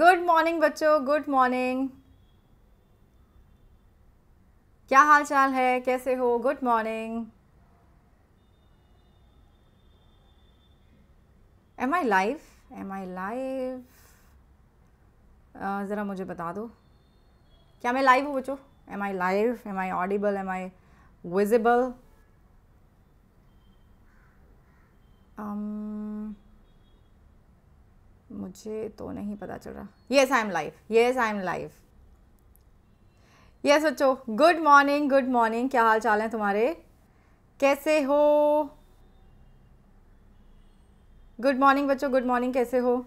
Good morning बच्चों good morning क्या हाल चाल है कैसे हो good morning am I live am I live ज़रा मुझे बता दो क्या मैं लाइव हूँ बच्चों am I live am I audible am I visible um मुझे तो नहीं पता चल रहा yes I am live yes I am live yes बच्चो गुड मॉर्निंग गुड मॉर्निंग क्या हाल चाल है तुम्हारे कैसे हो गुड मॉर्निंग बच्चों गुड मॉर्निंग कैसे हो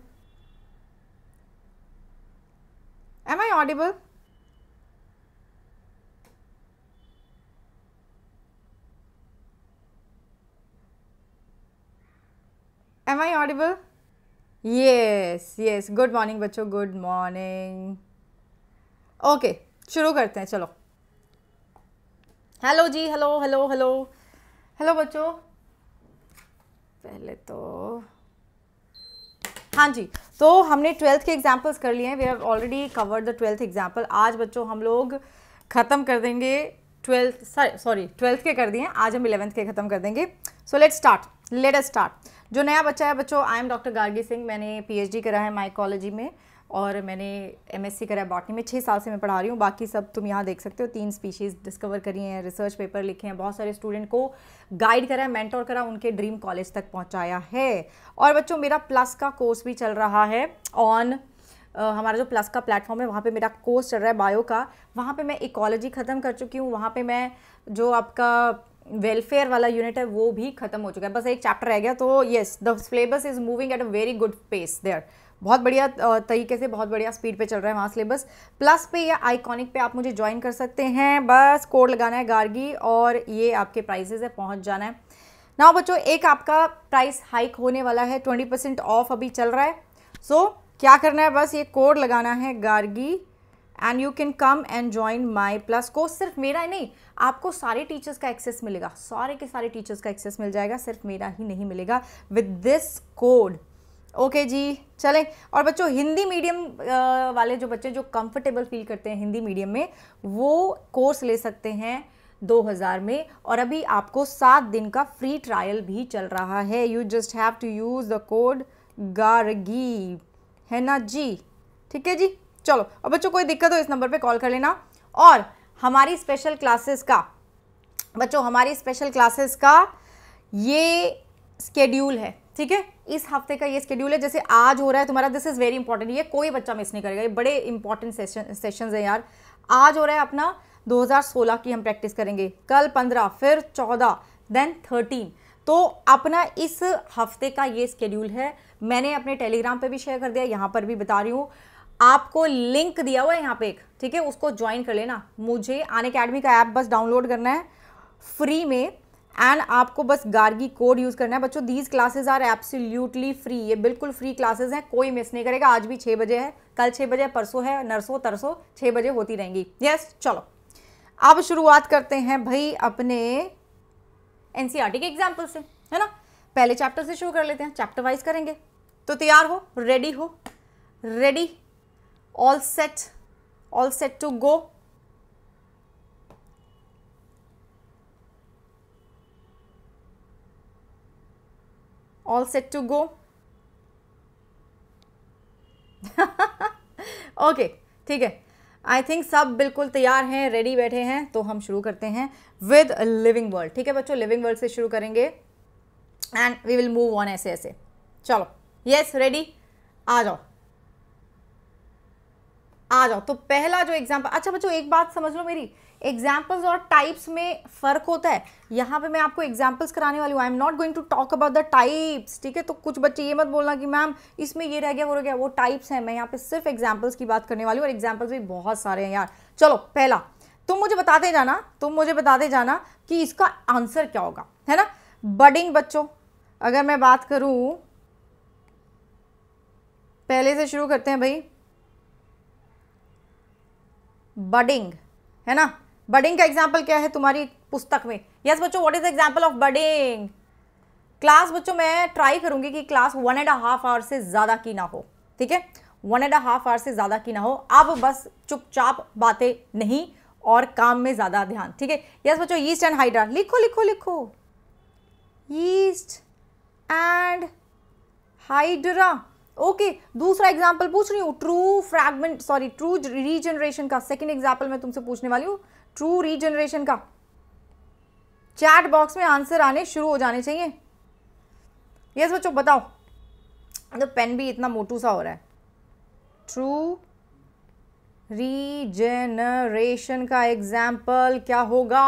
am I audible am I audible yes yes good morning बच्चों गुड मॉर्निंग ओके शुरू करते हैं चलो हेलो जी हेलो हेलो हेलो हेलो बच्चों पहले तो हाँ जी तो हमने ट्वेल्थ के एग्जाम्पल्स कर लिए हैं we have already covered the twelfth example आज बच्चों हम लोग ख़त्म कर देंगे ट्वेल्थ सॉरी ट्वेल्थ के कर दिए आज हम इलेवेंथ के ख़त्म कर देंगे so let start let us start जो नया बच्चा है बच्चों I am doctor Gargi Singh मैंने पीएचडी करा है माइकोलॉजी में और मैंने एमएससी करा है बॉटनी में छः साल से मैं पढ़ा रही हूँ बाकी सब तुम यहाँ देख सकते हो तीन स्पीशीज़ डिस्कवर करी हैं रिसर्च पेपर लिखे हैं बहुत सारे स्टूडेंट को गाइड करा है मैंटोर करा उनके ड्रीम कॉलेज तक पहुँचाया है और बच्चों मेरा प्लस का कोर्स भी चल रहा है ऑन Uh, हमारा जो प्लस का प्लेटफॉर्म है वहाँ पे मेरा कोर्स चल रहा है बायो का वहाँ पे मैं इकोलॉजी ख़त्म कर चुकी हूँ वहाँ पे मैं जो आपका वेलफेयर वाला यूनिट है वो भी खत्म हो चुका है बस एक चैप्टर रह गया तो yes the syllabus is moving at a very good pace there बहुत बढ़िया तरीके से बहुत बढ़िया स्पीड पे चल रहा है वहाँ सिलेबस प्लस पे या आइकॉनिक पे आप मुझे ज्वाइन कर सकते हैं बस कोड लगाना है गार्गी और ये आपके प्राइजेज है पहुँच जाना है ना बच्चों एक आपका प्राइस हाइक होने वाला है ट्वेंटी परसेंट ऑफ अभी चल रहा है सो so, क्या करना है बस ये कोड लगाना है Gargi and you can come and join my plus course सिर्फ मेरा ही नहीं आपको सारे टीचर्स का एक्सेस मिलेगा सारे के सारे टीचर्स का एक्सेस मिल जाएगा सिर्फ मेरा ही नहीं मिलेगा with this code okay okay जी चलें और बच्चों हिंदी मीडियम वाले जो बच्चे जो कंफर्टेबल फील करते हैं हिंदी मीडियम में वो कोर्स ले सकते हैं 2000 में और अभी आपको सात दिन का फ्री ट्रायल भी चल रहा है you just have to use the code Gargi है ना जी ठीक है जी चलो अब बच्चों कोई दिक्कत हो इस नंबर पर कॉल कर लेना और हमारी स्पेशल क्लासेस का बच्चों हमारी स्पेशल क्लासेस का ये स्केड्यूल है ठीक है इस हफ्ते का ये स्केड्यूल है जैसे आज हो रहा है तुम्हारा दिस इज़ वेरी इंपॉर्टेंट ये कोई बच्चा मिस नहीं करेगा ये बड़े इंपॉर्टेंट सेशन है यार आज हो रहा है अपना 2016 की हम प्रैक्टिस करेंगे कल 15 फिर 14 देन 13 तो अपना इस हफ्ते का ये स्केड्यूल है मैंने अपने टेलीग्राम पे भी शेयर कर दिया यहाँ पर भी बता रही हूँ आपको लिंक दिया हुआ है यहाँ पे एक ठीक है उसको ज्वाइन कर लेना मुझे आने अकेडमी का ऐप बस डाउनलोड करना है फ्री में एंड आपको बस गार्गी कोड यूज़ करना है बच्चों these classes are absolutely free ये बिल्कुल फ्री क्लासेज हैं कोई मिस नहीं करेगा आज भी छः बजे है कल छः बजे परसों है नरसों तरसों छः बजे होती रहेंगी यस yes, चलो अब शुरुआत करते हैं भाई अपने एन e के एग्जाम्पल से है ना पहले चैप्टर से शुरू कर लेते हैं चैप्टर वाइज करेंगे तो तैयार हो रेडी हो ready all set all set to go all set to go okay ठीक है आई थिंक सब बिल्कुल तैयार हैं रेडी बैठे हैं तो हम शुरू करते हैं विद लिविंग वर्ल्ड ठीक है बच्चों लिविंग वर्ल्ड से शुरू करेंगे and we will move on ऐसे ऐसे चलो यस रेडी आ जाओ आ जाओ तो पहला जो एग्जाम्पल अच्छा बच्चों एक बात समझ लो मेरी एग्जाम्पल्स और टाइप्स में फ़र्क होता है यहाँ पे मैं आपको एग्जाम्पल्स कराने वाली हूँ I am not going to talk about the types ठीक है तो कुछ बच्चे ये मत बोलना कि मैम इसमें ये रह गया वो रह गया वो टाइप्स हैं मैं यहाँ पे सिर्फ एग्जाम्पल्स की बात करने वाली हूँ और एग्जाम्पल्स भी बहुत सारे हैं यार चलो पहला तुम मुझे बताते जाना तुम मुझे बताते जाना कि इसका आंसर क्या होगा है ना बडिंग बच्चों अगर मैं बात करूँ पहले से शुरू करते हैं भाई बडिंग है ना बडिंग का एग्जाम्पल क्या है तुम्हारी पुस्तक में यस yes, बच्चों what is example of budding class बच्चों मैं ट्राई करूंगी कि class one and half hour से ज़्यादा की ना हो ठीक है वन एंड हाफ आवर से ज़्यादा की ना हो अब बस चुपचाप बातें नहीं और काम में ज़्यादा ध्यान ठीक है यस बच्चों ईस्ट एंड हाइड्रा लिखो लिखो लिखो yeast and hydra okay okay, दूसरा एग्जाम्पल पूछ रही हूँ through fragment sorry through regeneration का सेकेंड एग्जाम्पल मैं तुमसे पूछने वाली हूँ ट्रू रीजनरेशन का चैट बॉक्स में आंसर आने शुरू हो जाने चाहिए यस बच्चों बताओ तो मतलब पेन भी इतना मोटू सा हो रहा है ट्रू रीजनरेशन का एग्जाम्पल क्या होगा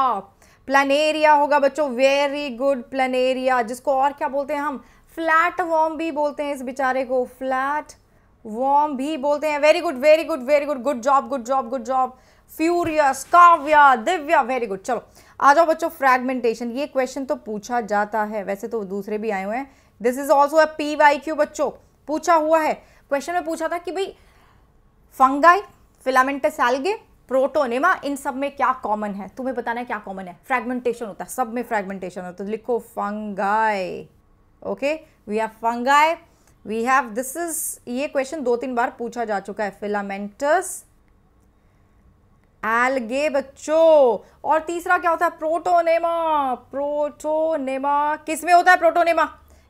प्लानेरिया होगा बच्चों वेरी गुड प्लानेरिया जिसको और क्या बोलते हैं हम फ्लैट वॉम भी बोलते हैं इस बेचारे को फ्लैट वॉम भी बोलते हैं very good very good very good good job good job good job furious Kavya Divya very good चलो आ जाओ बच्चों फ्रैगमेंटेशन ये क्वेश्चन तो पूछा जाता है वैसे तो दूसरे भी आए हुए हैं this is also a P Y Q बच्चों पूछा हुआ है क्वेश्चन में पूछा था कि भाई फंगाई फिलामेंटस एल्गे प्रोटोनेमा इन सब में क्या कॉमन है तुम्हें बताना है क्या कॉमन है फ्रैगमेंटेशन होता है सब में फ्रैगमेंटेशन होता है तो लिखो fungi okay we have fungi we have this is ये क्वेश्चन दो तीन बार पूछा जा चुका है फिलामेंटस एलगे बच्चों और तीसरा क्या होता है प्रोटोनेमा प्रोटोनेमा किस में होता है प्रोटोनेमा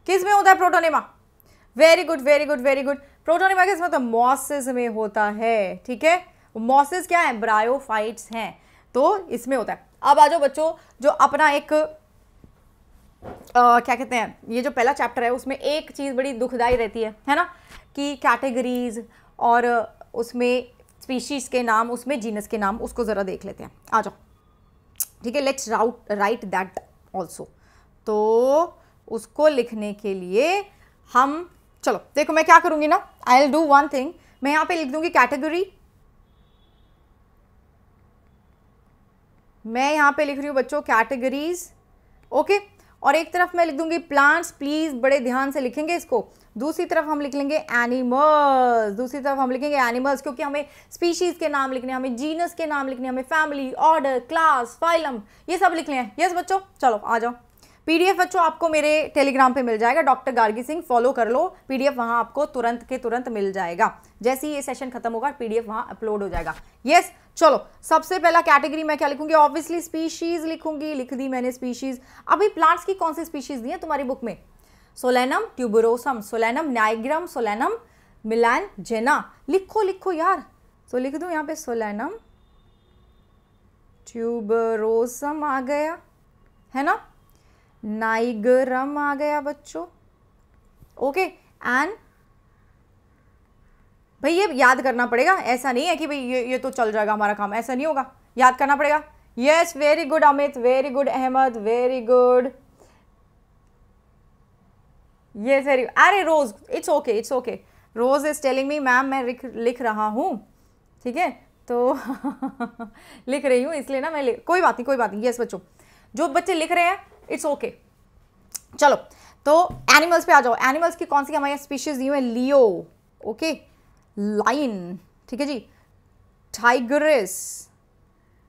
किस में होता है protonema very good very good very good protonema किस में होता है मॉसिस में होता है ठीक है मॉसिस क्या है ब्रायोफाइट्स हैं तो इसमें होता है अब आ जाओ बच्चों जो अपना एक आ, क्या कहते हैं ये जो पहला चैप्टर है उसमें एक चीज़ बड़ी दुखदाई रहती है है ना कि कैटेगरीज और उसमें स्पीशीज़ के नाम उसमें जीनस के नाम उसको ज़रा देख लेते हैं आ जाओ ठीक है let's write write that also तो उसको लिखने के लिए हम चलो देखो मैं क्या करूँगी ना I'll do one thing मैं यहाँ पे लिख दूँगी कैटेगरी मैं यहाँ पे लिख रही हूँ बच्चों कैटेगरीज ओके okay? और एक तरफ मैं लिख दूंगी प्लांट्स प्लीज़ बड़े ध्यान से लिखेंगे इसको दूसरी तरफ हम लिख लेंगे एनिमल्स दूसरी तरफ हम लिखेंगे एनिमल्स क्योंकि हमें स्पीशीज़ के नाम लिखने हमें जीनस के नाम लिखने हमें फैमिली ऑर्डर क्लास फाइलम ये सब लिखने लें यस बच्चों चलो आ जाओ पीडीएफ बच्चों आपको मेरे टेलीग्राम पे मिल जाएगा डॉक्टर गार्गी सिंह फॉलो कर लो पीडीएफ वहां आपको तुरंत के तुरंत मिल जाएगा जैसे ही ये सेशन खत्म होगा पीडीएफ वहां अपलोड हो जाएगा यस चलो सबसे पहला कैटेगरी मैं क्या लिखूंगी ऑब्वियसली स्पीशीज लिखूंगी लिख दी मैंने स्पीशीज अभी प्लांट्स की कौन सी स्पीशीज दी है तुम्हारी बुक में solanum tuberosum solanum nigrum solanum melongena लिखो लिखो यार तो लिख दू यहां पे सोलेनम ट्यूबरोसम आ गया है ना नाइगरम आ गया बच्चों ओके एंड भाई ये याद करना पड़ेगा ऐसा नहीं है कि भाई ये ये तो चल जाएगा हमारा काम ऐसा नहीं होगा याद करना पड़ेगा yes very good Amit very good Ahmad very good ये वेरी अरे Rose it's okay it's okay Rose is telling me ma'am मैं लिख रहा हूँ ठीक है तो लिख रही हूँ इसलिए ना मैं कोई बात नहीं कोई बात नहीं यस बच्चों जो बच्चे लिख रहे हैं इट्स ओके चलो तो एनिमल्स पे आ जाओ एनिमल्स की कौन सी हमारी स्पीशीज दी है लियो ओके okay? लाइन ठीक है जी टाइगरिस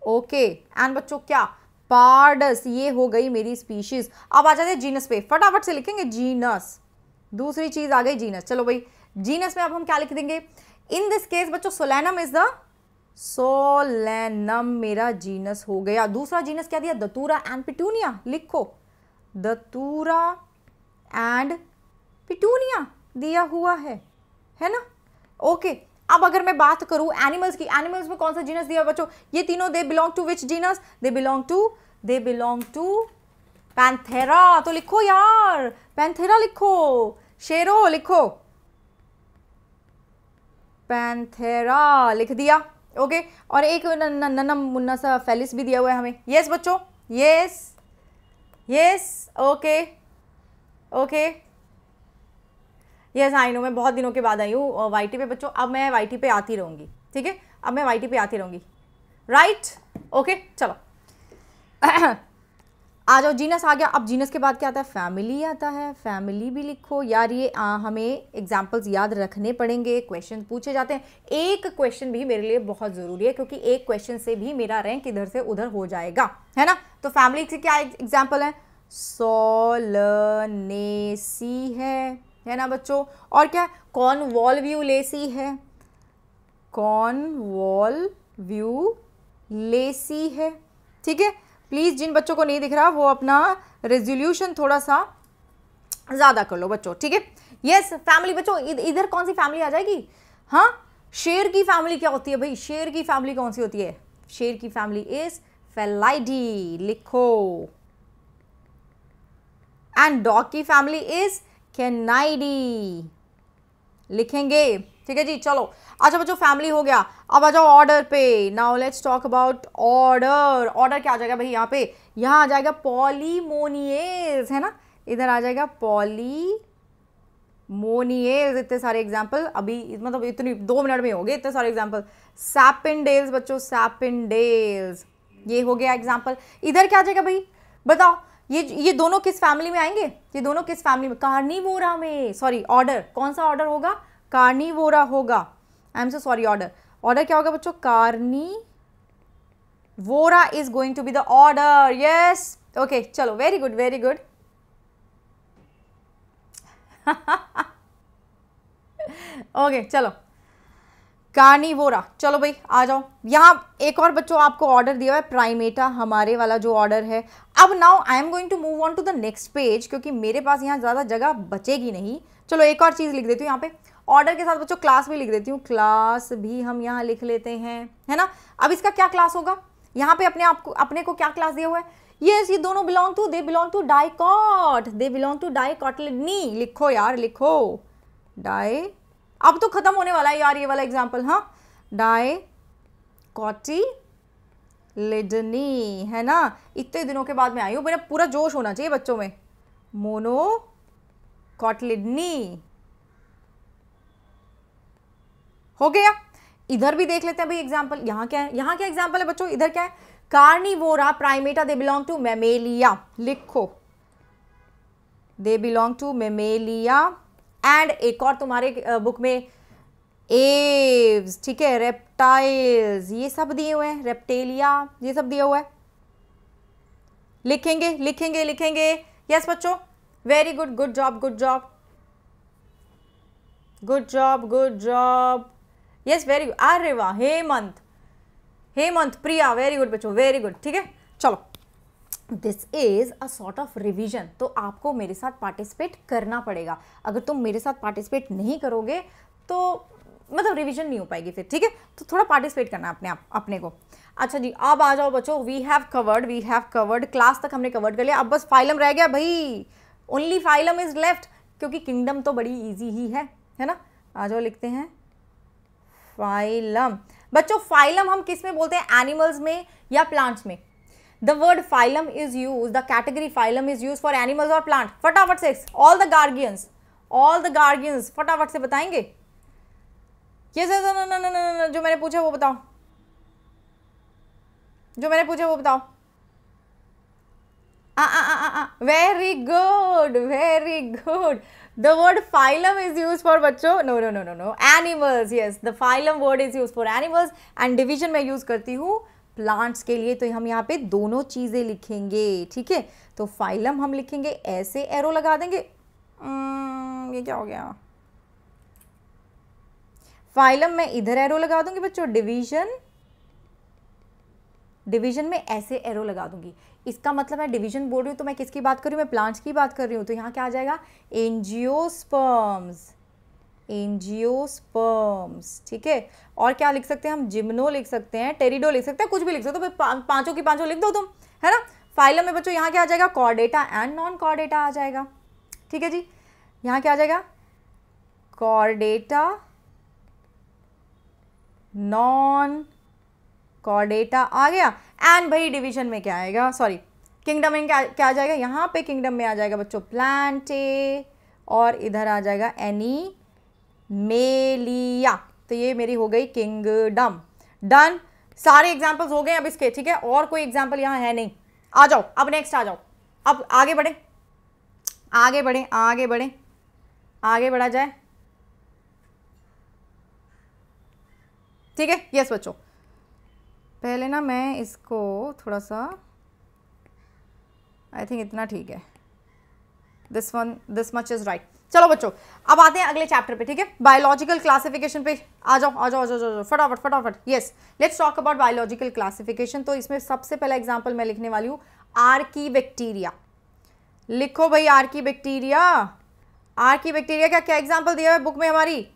ओके एंड बच्चों क्या पार्डस ये हो गई मेरी स्पीशीज अब आ जाते हैं जीनस पे फटाफट से लिखेंगे जीनस दूसरी चीज आ गई जीनस चलो भाई जीनस में अब हम क्या लिख देंगे इन दिस केस बच्चों सोलैनम इज द सोलैनम मेरा जीनस हो गया दूसरा जीनस क्या दिया दतूरा एंड पिटूनिया लिखो दतूरा एंड पिटूनिया दिया हुआ है है ना ओके अब अगर मैं बात करूं एनिमल्स की एनिमल्स में कौन सा जीनस दिया बच्चों ये तीनों they belong to which genus they belong to they belong to panthera तो लिखो यार पैंथेरा लिखो शेरो लिखो पैंथेरा लिख दिया ओके okay. और एक ननम मुन्ना सा फेलिस भी दिया हुआ है हमें यस बच्चों yes yes okay okay yes I know मैं बहुत दिनों के बाद आई हूँ वाई पे बच्चों अब मैं वाई पे आती रहूँगी ठीक है अब मैं वाई पे आती रहूँगी राइट ओके चलो आ जाओ जीनस आ गया अब जीनस के बाद क्या आता है फैमिली आता है फैमिली भी लिखो यार ये आ, हमें एग्जाम्पल्स याद रखने पड़ेंगे क्वेश्चन पूछे जाते हैं एक क्वेश्चन भी मेरे लिए बहुत ज़रूरी है क्योंकि एक क्वेश्चन से भी मेरा रैंक इधर से उधर हो जाएगा है ना तो फैमिली से क्या एग्जाम्पल है सोलनेसी है है ना बच्चों और क्या कौन वॉल व्यू लेसी है कौन वॉल व्यू लेसी है ठीक है प्लीज़ जिन बच्चों को नहीं दिख रहा वो अपना रेजोल्यूशन थोड़ा सा ज़्यादा कर लो बच्चों ठीक है यस फैमिली बच्चों इधर कौन सी फैमिली आ जाएगी हाँ शेर की फैमिली क्या होती है भाई शेर की फैमिली कौन सी होती है शेर की फैमिली इज फेलाइडी लिखो एंड डॉग की फैमिली इज लिखेंगे ठीक है जी चलो अच्छा बच्चों फैमिली हो गया अब आ जाओ ऑर्डर पे now let's talk about order order क्या आ जाएगा भाई यहाँ पे यहाँ आ जाएगा पॉलीमोनियस है ना इधर आ जाएगा पॉली मोनियर्स इतने सारे एग्जाम्पल अभी मतलब इतनी दो मिनट में हो गए इतने सारे एग्जाम्पल सैपिनडेल्स बच्चों सैपिनडेल्स ये हो गया एग्जाम्पल इधर क्या आ जाएगा भाई बताओ ये ये दोनों किस फैमिली में आएंगे ये दोनों किस फैमिली में कार्निवोरा में सॉरी ऑर्डर कौन सा ऑर्डर होगा कार्निवोरा होगा I am so sorry order order क्या होगा बच्चों carnivora is going to be the order yes okay चलो very good very good okay चलो वोरा चलो भाई आ जाओ यहां एक और बच्चों आपको ऑर्डर दिया हुआ है प्राइमेटा हमारे वाला जो ऑर्डर है अब now I am going to move on to the next page क्योंकि मेरे पास यहाँ ज़्यादा जगह बचेगी नहीं चलो एक और चीज़ लिख देती हूँ यहाँ पे ऑर्डर के साथ बच्चों क्लास भी लिख देती हूँ क्लास भी हम यहाँ लिख लेते हैं है ना अब इसका क्या क्लास होगा यहाँ पे अपने आप को अपने को क्या क्लास दिया हुआ है ये yes, ये दोनों belong to they belong to dicot they belong to dicotyledonae लिखो यार लिखो डाई अब तो ख़त्म होने वाला है यार ये वाला एग्जाम्पल हाँ डाई कॉटी लिडनी है ना इतने दिनों के बाद मैं आई हूँ मेरा पूरा जोश होना चाहिए बच्चों में मोनो कॉटलिडनी हो गया इधर भी देख लेते हैं भाई एग्जाम्पल यहाँ क्या है यहाँ क्या एग्जाम्पल है बच्चों इधर क्या है carnivora primata they belong to mammalia लिखो they belong to mammalia and एक और तुम्हारे बुक में एव्स ठीक है रेप रेप्टाइल्स ये सब दिए हुए हैं रेप्टेलिया ये सब दिया हुआ है लिखेंगे लिखेंगे लिखेंगे यस बच्चों very good good job good job good job good job yes very good अरे वाह हेमंत हेमंत प्रिया वेरी गुड बच्चों वेरी गुड ठीक है चलो this is a sort of revision तो आपको मेरे साथ पार्टिसिपेट करना पड़ेगा अगर तुम मेरे साथ पार्टिसिपेट नहीं करोगे तो मतलब रिविजन नहीं हो पाएगी फिर ठीक है तो थोड़ा पार्टिसिपेट करना अपने आप अपने को अच्छा जी अब आ जाओ बच्चों we have covered we have covered class तक हमने कवर्ड कर लिया अब बस फाइलम रह गया भाई ओनली फाइलम इज लेफ्ट क्योंकि किंगडम तो बड़ी ईजी ही है है ना आ जाओ लिखते हैं फाइलम बच्चों फाइलम हम किस में बोलते हैं एनिमल्स में या प्लांट्स में the word phylum is use the category phylum is use for animals और प्लांट फटाफट से all the Gargians all the Gargians फटाफट से बताएंगे ये सर सर ना ना ना जो मैंने पूछा वो बताओ जो मैंने पूछा वो बताओ very good very good the word phylum is use for बच्चों no no no no no animals yes the phylum word is use for animals and division मैं यूज करती हूँ प्लांट्स के लिए तो हम यहाँ पे दोनों चीज़ें लिखेंगे ठीक है तो फाइलम हम लिखेंगे ऐसे एरो लगा देंगे hmm, ये क्या हो गया फाइलम में इधर एरो लगा दूंगी बच्चों डिवीजन डिवीजन में ऐसे एरो लगा दूंगी इसका मतलब मैं डिवीजन बोल रही हूँ तो मैं किसकी बात कर रही हूँ मैं प्लांट्स की बात कर रही हूँ तो यहाँ क्या आ जाएगा एनजियोस्पर्म्स एनजियोस्पर्म्स ठीक है और क्या लिख सकते हैं हम जिम्नो लिख सकते हैं टेरिडो लिख सकते हैं कुछ भी लिख सकते हो तो पांचों की पांचों लिख दो तुम है ना फाइलम में बच्चों यहाँ क्या आ जाएगा कॉर्डेटा एंड नॉन कॉर्डेटा आ जाएगा ठीक है जी यहाँ क्या आ जाएगा कॉर्डेटा नॉन कॉडेटा आ गया एंड भाई डिवीजन में क्या आएगा सॉरी किंगडम में क्या क्या आ जाएगा यहाँ पे किंगडम में आ जाएगा बच्चों प्लांटे और इधर आ जाएगा एनी मेलिया तो ये मेरी हो गई किंगडम डन सारे एग्जाम्पल्स हो गए अब इसके ठीक है और कोई एग्जाम्पल यहाँ है नहीं आ जाओ अब नेक्स्ट आ जाओ अब आगे बढ़े आगे बढ़े आगे बढ़े आगे बढ़ा जाए ठीक है यस बच्चों पहले ना मैं इसको थोड़ा सा आई थिंक इतना ठीक है this one this much is right चलो बच्चों अब आते हैं अगले चैप्टर पे ठीक है बायोलॉजिकल क्लासिफिकेशन पे आ जाओ आ जाओ आ जाओ आ जाओ फटाफट फटाफट yes let's talk about biological classification तो इसमें सबसे पहला एग्जांपल मैं लिखने वाली हूँ आर की बैक्टीरिया लिखो भाई आर की बैक्टीरिया आर की बैक्टीरिया क्या क्या एग्जाम्पल दिया है बुक में हमारी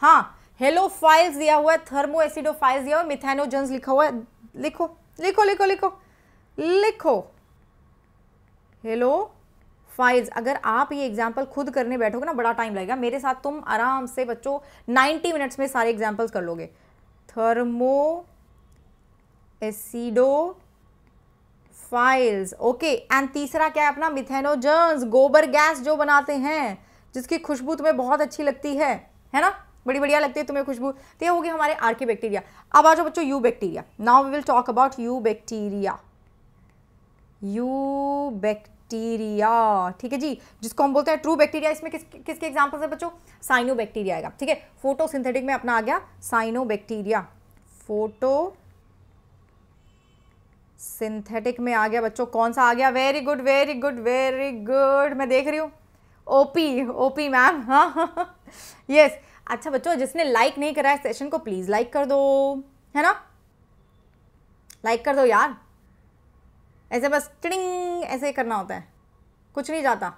हाँ हेलो फाइल्स दिया हुआ है थर्मो एसिडो फाइल्स दिया हुआ है मिथेनोजन्स लिखा हुआ है लिखो लिखो लिखो लिखो लिखो हेलो फाइल्स अगर आप ये एग्जाम्पल खुद करने बैठोगे ना बड़ा टाइम लगेगा मेरे साथ तुम आराम से बच्चों नाइनटी मिनट्स में सारे एग्जाम्पल्स कर लोगे thermoacidophiles okay and तीसरा क्या है अपना मिथेनोजन्स गोबर गैस जो बनाते हैं जिसकी खुशबू तुम्हें बहुत अच्छी लगती है है ना बड़ी बढ़िया लगती है तुम्हें खुशबू तो ये होगी हमारे आर के बैक्टीरिया अब आ जाओ बच्चों eubacteria now we will talk about eubacteria eubacteria ठीक है जी जिसको हम बोलते हैं ट्रू बैक्टीरिया इसमें किस किसके एग्जाम्पल्स है बच्चों साइनो बैक्टीरिया आएगा ठीक है फोटो सिंथेटिक में अपना आ गया साइनो बैक्टीरिया फोटो सिंथेटिक में आ गया बच्चों कौन सा आ गया very good very good very good मैं देख रही हूँ ओपी ओपी मैम हाँ यस अच्छा बच्चों जिसने लाइक नहीं करा है सेशन को प्लीज़ लाइक कर दो है ना लाइक कर दो यार ऐसे बस टिंग ऐसे करना होता है कुछ नहीं जाता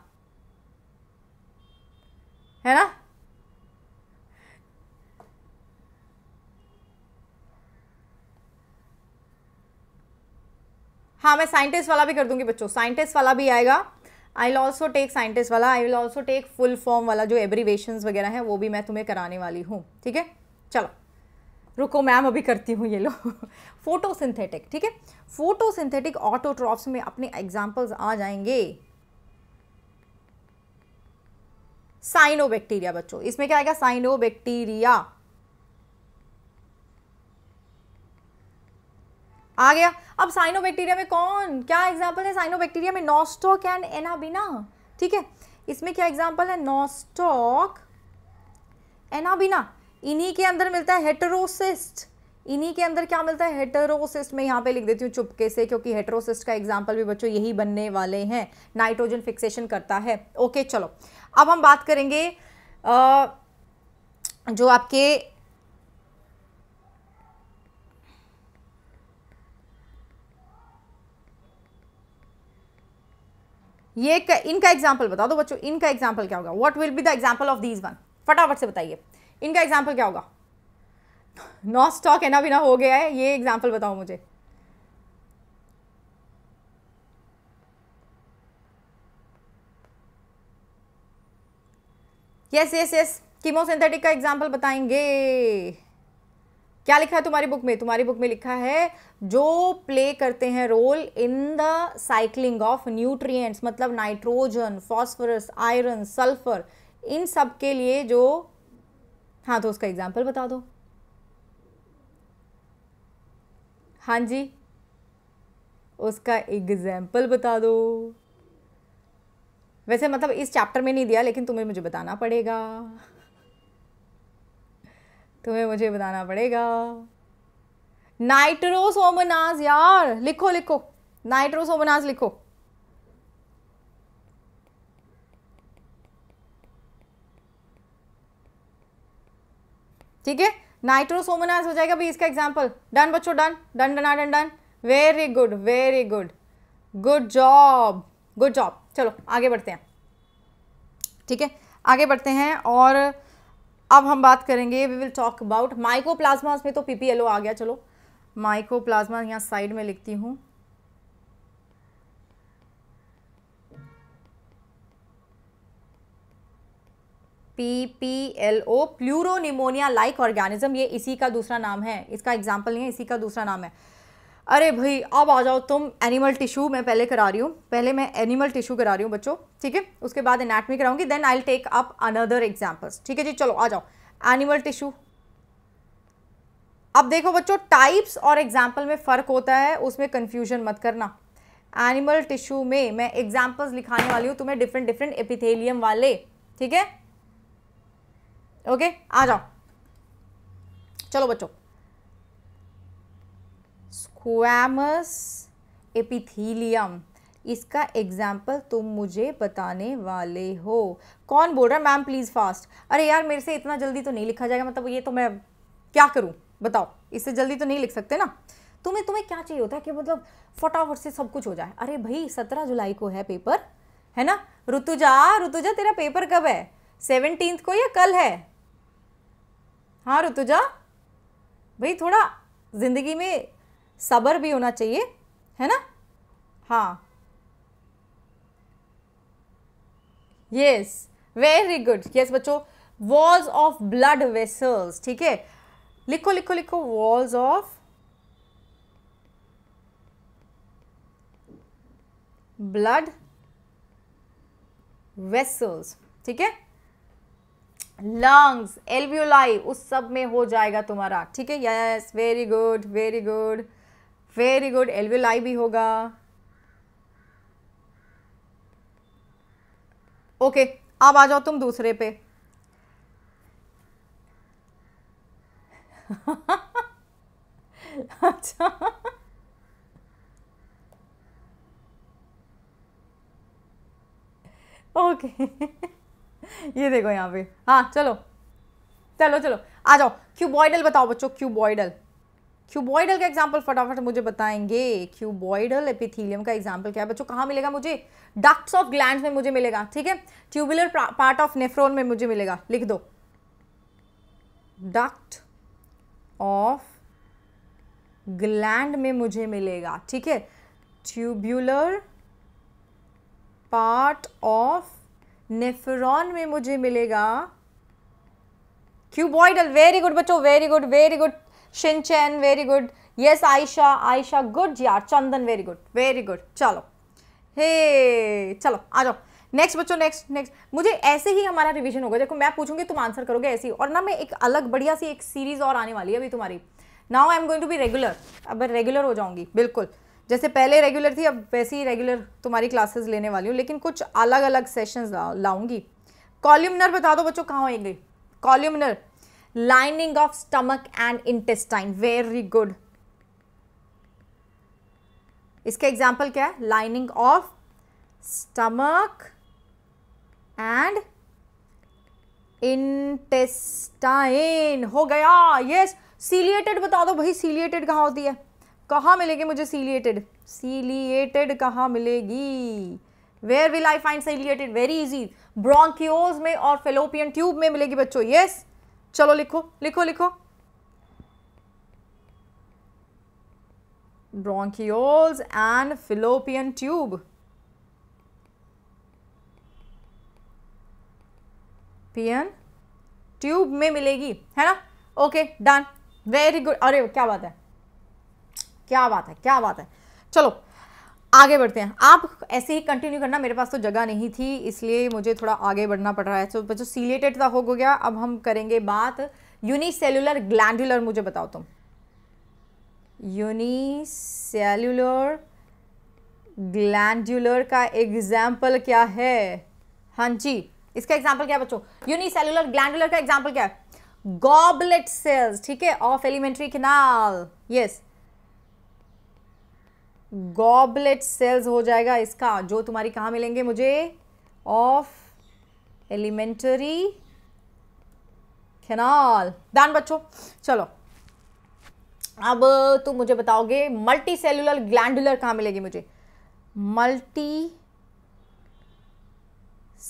है ना हाँ मैं साइंटिस्ट वाला भी कर दूंगी बच्चों साइंटिस्ट वाला भी आएगा I will also take scientist वाला I will also take full form वाला जो एब्रीवेशन वगैरह है वो भी मैं तुम्हें कराने वाली हूँ ठीक है चलो रुको मैम अभी करती हूँ ये लो फोटोसिंथेटिक ठीक है फोटोसिंथेटिक ऑटोट्रॉप्स में अपने एग्जाम्पल्स आ जाएंगे साइनोबैक्टीरिया बच्चों इसमें क्या आएगा साइनोबैक्टीरिया आ गया अब साइनोबैक्टीरिया में कौन क्या एग्जाम्पल है साइनोबैक्टीरिया में नॉस्टॉक एंड एनाबिना ठीक है इसमें क्या एग्जाम्पल है नॉस्टॉक एनाबिना इन्हीं के अंदर मिलता है हेटरोसिस्ट इन्हीं के अंदर क्या मिलता है हेटरोसिस्ट में यहाँ पे लिख देती हूँ चुपके से क्योंकि हेटरोसिस्ट का एग्जाम्पल भी बच्चों यही बनने वाले हैं नाइट्रोजन फिक्सेशन करता है ओके चलो अब हम बात करेंगे आ, जो आपके ये इनका एग्जाम्पल बता दो बच्चों इनका एग्जाम्पल क्या होगा what will be the example of these one फटाफट से बताइए इनका एग्जाम्पल क्या होगा नॉ स्टॉक एना बिना हो गया है ये एग्जाम्पल बताओ मुझे यस यस यस कीमोसिंथेटिक का एग्जाम्पल बताएंगे क्या लिखा है तुम्हारी बुक में तुम्हारी बुक में लिखा है जो प्ले करते हैं role in the cycling of nutrients मतलब नाइट्रोजन फॉस्फोरस आयरन सल्फर इन सब के लिए जो हाँ तो उसका एग्जाम्पल बता दो हाँ जी उसका एग्जाम्पल बता दो वैसे मतलब इस चैप्टर में नहीं दिया लेकिन तुम्हें मुझे बताना पड़ेगा तुम्हें मुझे बताना पड़ेगा नाइट्रोसोमनाज यार लिखो लिखो नाइट्रोसोमनाज लिखो ठीक है नाइट्रोसोमनाज हो जाएगा भी इसका एग्जाम्पल डन बच्चों done done done done done very good very good good job good job चलो आगे बढ़ते हैं ठीक है आगे बढ़ते हैं और अब हम बात करेंगे we will talk about myco में तो पीपीएलओ आ गया चलो प्लाज्मा यहाँ साइड में लिखती हूँ P P L O pleuropneumonia like organism ये इसी का दूसरा नाम है इसका एग्जाम्पल नहीं है इसी का दूसरा नाम है अरे भाई अब आ जाओ तुम एनिमल टिश्यू मैं पहले करा रही हूँ पहले मैं एनिमल टिश्यू करा रही हूँ बच्चों ठीक है उसके बाद एनाटमी कराऊंगी then I take up another examples ठीक है जी चलो आ जाओ एनिमल टिश्यू अब देखो बच्चों टाइप्स और एग्जाम्पल में फ़र्क होता है उसमें कन्फ्यूजन मत करना एनिमल टिश्यू में मैं एग्जाम्पल्स लिखाने वाली हूँ तुम्हें डिफरेंट डिफरेंट एपिथेलियम वाले ठीक है ओके आ जाओ चलो बच्चों हुआमस एपिथीलियम इसका एग्जाम्पल तुम मुझे बताने वाले हो कौन बोल रहा है मैम प्लीज़ फास्ट अरे यार मेरे से इतना जल्दी तो नहीं लिखा जाएगा मतलब ये तो मैं क्या करूँ बताओ इससे जल्दी तो नहीं लिख सकते ना तुम्हें तुम्हें क्या चाहिए होता है कि मतलब फटाफट से सब कुछ हो जाए अरे भाई सत्रह जुलाई को है पेपर है ना ऋतुजा ऋतुजा तेरा पेपर कब है सेवनटीन्थ को या कल है हाँ ऋतुजा भाई थोड़ा ज़िंदगी में सबर भी होना चाहिए है ना हाँ यस वेरी गुड यस बच्चों वॉल्स ऑफ ब्लड वेसल्स ठीक है लिखो लिखो लिखो वॉल्स ऑफ ब्लड वेसल्स ठीक है लंग्स एलव्यूलाई उस सब में हो जाएगा तुम्हारा ठीक है yes very good very good very good alveoli भी होगा ओके okay, अब आ जाओ तुम दूसरे पे अच्छा ओके ये देखो यहाँ पे हाँ चलो चलो चलो आ जाओ क्यूबॉइडल बताओ बच्चों क्यूबॉइडल क्यूबॉइडल का एग्जाम्पल फटाफट मुझे बताएंगे क्यूबॉइडल एपिथीलियम का एग्जाम्पल क्या है बच्चों कहाँ मिलेगा मुझे डक्ट्स ऑफ ग्लैंड में मुझे मिलेगा ठीक है ट्यूबुलर पार्ट ऑफ नेफ्रोन में मुझे मिलेगा लिख दो डक्ट ऑफ ग्लैंड में मुझे मिलेगा ठीक है ट्यूबुलर पार्ट ऑफ नेफ्रॉन में मुझे मिलेगा क्यूबॉइडल वेरी गुड बच्चों very good very good Shinchan very good yes Ayesha Ayesha good यार Chandan very good very good चलो हे चलो आ जाओ नेक्स्ट बच्चों नेक्स्ट नेक्स्ट मुझे ऐसे ही हमारा रिवीजन होगा देखो मैं पूछूंगी तुम आंसर करोगे ऐसे ही और ना मैं एक अलग बढ़िया सी एक सीरीज और आने वाली है अभी तुम्हारी now I am going to be regular अब रेगुलर हो जाऊंगी बिल्कुल जैसे पहले रेगुलर थी अब वैसे ही रेगुलर तुम्हारी क्लासेस लेने वाली हूँ लेकिन कुछ अलग अलग सेशंस लाऊंगी कॉल्यूमनर बता दो बच्चों कहाँ होंगे columnar lining of stomach and intestine very good इसका एग्जाम्पल क्या है lining of stomach and intestine हो गया यस सीलिएटेड बता दो भाई सीलिएटेड कहाँ होती है कहाँ मिलेगी मुझे सीलिएटेड सीलिएटेड कहाँ मिलेगी where will I find ciliated very easy bronchioles में और फेलोपियन ट्यूब में मिलेगी बच्चों यस yes? चलो लिखो लिखो लिखो bronchioles एंड फिलोपियन ट्यूब पियन ट्यूब में मिलेगी है ना ओके डन वेरी गुड अरे क्या बात है क्या बात है क्या बात है चलो आगे बढ़ते हैं आप ऐसे ही कंटिन्यू करना मेरे पास तो जगह नहीं थी इसलिए मुझे थोड़ा आगे बढ़ना पड़ रहा है तो बच्चों सीलेटेड था हो गया अब हम करेंगे बात यूनिसेलुलर ग्लैंडुलर मुझे बताओ तुम यूनिसेलुलर ग्लैंडुलर का एग्जाम्पल क्या है हाँ जी इसका एग्जाम्पल क्या है बच्चों यूनिसेलुलर ग्लैंडुलर का एग्जाम्पल क्या है गॉबलेट सेल्स ठीक है of alimentary canal yes goblet cells हो जाएगा इसका जो तुम्हारी कहाँ मिलेंगे मुझे ऑफ एलिमेंटरी खेनाल दान बच्चों चलो अब तुम मुझे बताओगे मल्टी सेलुलर ग्लैंडुलर कहाँ मिलेगी मुझे मल्टी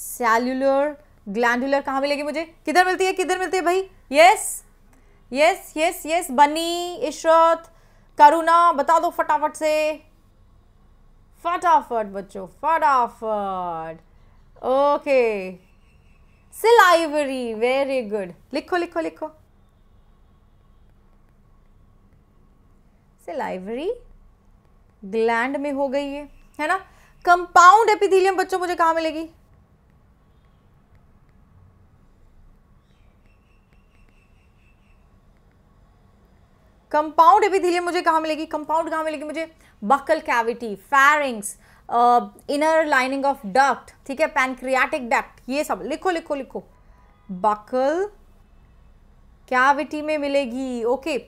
सेल्युलर ग्लैंडुलर कहाँ मिलेगी मुझे किधर मिलती है किधर मिलती है भाई यस यस यस यस बनी इशरत करुणा बता दो फटाफट से फटाफट बच्चों फटाफट ओके सिलाईवरी वेरी गुड लिखो लिखो लिखो सिलाईवरी ग्लैंड में हो गई है है ना कंपाउंड एपिथीलियम बच्चों मुझे कहां मिलेगी कंपाउंड एपिथीलियम मुझे कहां मिलेगी कंपाउंड कहां मिलेगी मुझे buccal cavity pharynx inner lining of duct ठीक है पैनक्रियाटिक डक्ट ये सब लिखो लिखो लिखो बकल कैविटी में मिलेगी ओके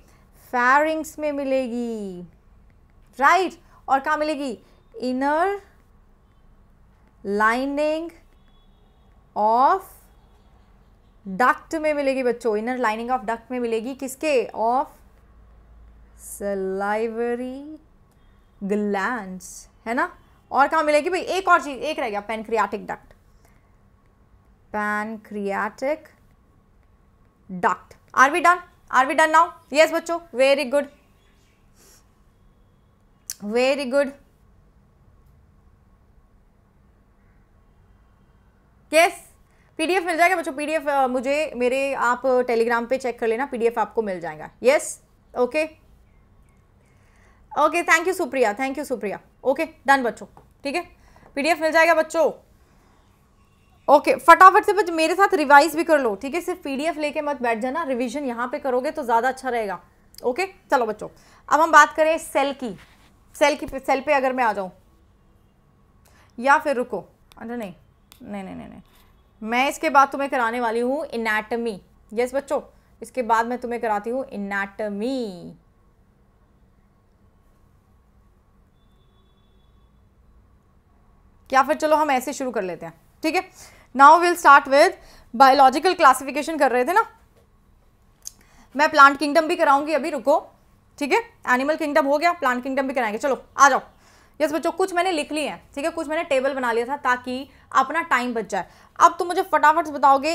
फैरिंग्स में मिलेगी राइट right? और कहा मिलेगी इनर लाइनिंग ऑफ डक्ट में मिलेगी बच्चों इनर लाइनिंग ऑफ डक्ट में मिलेगी किसके ऑफ सलाइवरी ग्लैंड्स है ना और कहाँ मिलेगी भाई एक और चीज़ एक रह गया pancreatic duct pancreatic duct are we done are we done now yes बच्चों very good very good yes PDF मिल जाएगा बच्चों पीडीएफ मुझे मेरे आप टेलीग्राम पे चेक कर लेना पीडीएफ आपको मिल जाएगा yes okay okay thank you Supriya thank you Supriya okay done बच्चों ठीक है पीडीएफ मिल जाएगा बच्चों ओके फटाफट से बच्चे मेरे साथ रिवाइज भी कर लो ठीक है सिर्फ पीडीएफ लेके मत बैठ जाना रिवीजन यहाँ पे करोगे तो ज़्यादा अच्छा रहेगा ओके चलो बच्चों अब हम बात करें सेल की सेल की सेल पे अगर मैं आ जाऊँ या फिर रुको अरे नहीं नहीं नहीं नहीं नहीं मैं इसके बाद तुम्हें कराने वाली हूँ इनाटमी यस बच्चों इसके बाद मैं तुम्हें कराती हूँ इनाटमी या फिर चलो हम ऐसे शुरू कर लेते हैं ठीक है now will start with biological classification कर रहे थे ना मैं प्लांट किंगडम भी कराऊंगी अभी रुको ठीक है एनिमल किंगडम हो गया प्लांट किंगडम भी कराएंगे चलो आ जाओ यस बच्चों कुछ मैंने लिख लिए हैं ठीक है कुछ मैंने टेबल बना लिया था ताकि अपना टाइम बच जाए अब तुम मुझे फटाफट बताओगे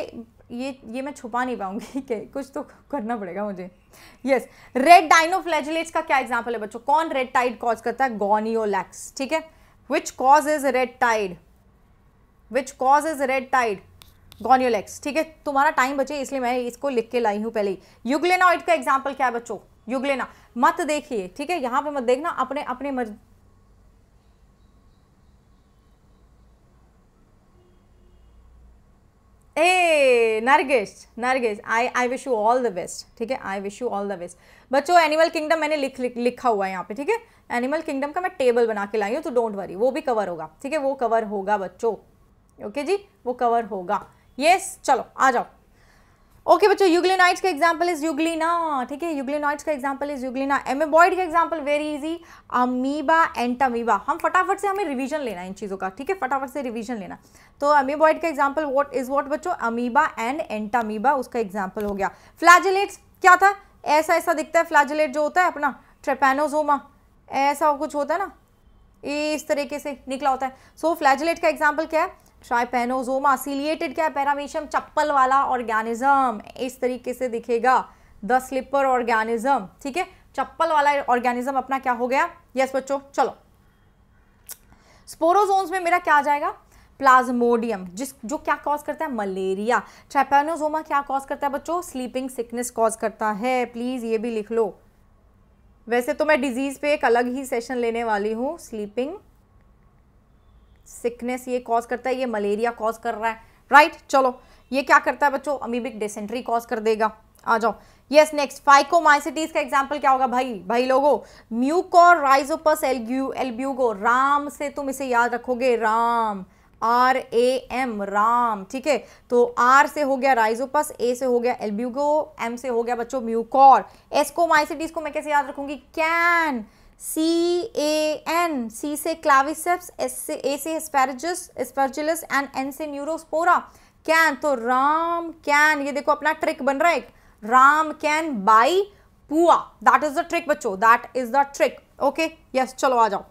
ये ये मैं छुपा नहीं पाऊंगी कि कुछ तो करना पड़ेगा मुझे यस रेड डाइनोफ्लैजिलेट्स का क्या एग्जाम्पल है बच्चों कौन रेड टाइड कॉज करता है गोनियोलैक्स ठीक है which cause is red tide which cause is red tide gonyaulax ठीक है तुम्हारा टाइम बचे इसलिए मैं इसको लिख के लाई हूं पहले ही युगलेनाइड का एग्जाम्पल क्या है बच्चों युगलेना मत देखिए ठीक है यहां पे मत देखना अपने अपने मर्जी ए Nargesh Nargesh I I wish you all the best ठीक है I wish you all the best बच्चों एनिमल किंगडम मैंने लिख, लिखा हुआ है यहाँ पे ठीक है एनिमल किंगडम का मैं टेबल बना के लाई हूँ तो डोंट वरी वो भी कवर होगा ठीक है वो कवर होगा बच्चों ओके जी वो कवर होगा येस चलो आ जाओ ओके बच्चों यूग्लिनाइट्स का एग्जाम्पल इज यूग्लिना ठीक है यूग्लिनाइट्स का एग्जाम्पल इज यूग्लिना एमेबॉइड का example very easy amoeba Entamoeba हम फटाफट से हमें रिवीजन लेना है इन चीज़ों का ठीक है फटाफट से रिवीजन लेना तो अमीबॉइड का एग्जाम्पल वॉट इज वॉट बच्चों अमीबा एंड एंटामीबा उसका एग्जाम्पल हो गया फ्लैजिलेट्स क्या था ऐसा ऐसा दिखता है फ्लैजिलेट जो होता है अपना ट्रेपेनोजोमा ऐसा कुछ होता है ना इस तरीके से निकला होता है सो so, फ्लैजिलेट का एग्जाम्पल क्या है ट्राइपेनोजोमा सिलिएटेड क्या है पैरामीशियम चप्पल वाला ऑर्गेनिज्म इस तरीके से दिखेगा द स्लिपर ऑर्गेनिज्म ठीक है चप्पल वाला ऑर्गेनिज्म अपना क्या हो गया यस yes, बच्चों चलो स्पोरोजोन्स में मेरा क्या आ जाएगा प्लाज्मोडियम जिस जो क्या कॉज करता है मलेरिया ट्रेपेनोजोमा क्या कॉज करता है बच्चों स्लीपिंग सिकनेस कॉज करता है प्लीज़ ये भी लिख लो वैसे तो मैं डिजीज़ पे एक अलग ही सेशन लेने वाली हूँ स्लीपिंग सिकनेस ये कॉज करता है ये मलेरिया कॉज कर रहा है राइट right? चलो ये क्या करता है बच्चों अमीबिक डिसेंट्री कॉज कर देगा आ जाओ यस नेक्स्ट फाइकोमाइसिटीज का एग्जांपल क्या होगा भाई भाई लोगों Mucor Rhizopus Albugo Albugo Ram से तुम इसे याद रखोगे Ram R A M Ram ठीक है तो आर से हो गया राइजोपस ए से हो गया एलब्यूगो एम से हो गया बच्चों म्यूकॉर एस को माइसिटीज को मैं कैसे याद रखूंगी can see A N C से क्लाविसेप्स एस से ए से स्पैरजस स्पर्जिलस एंड एन से न्यूरोस्पोरा कैन तो राम कैन ये देखो अपना ट्रिक बन रहा है राम कैन बाई पुआ दैट इज द ट्रिक बच्चों that is the trick okay yes चलो आ जाओ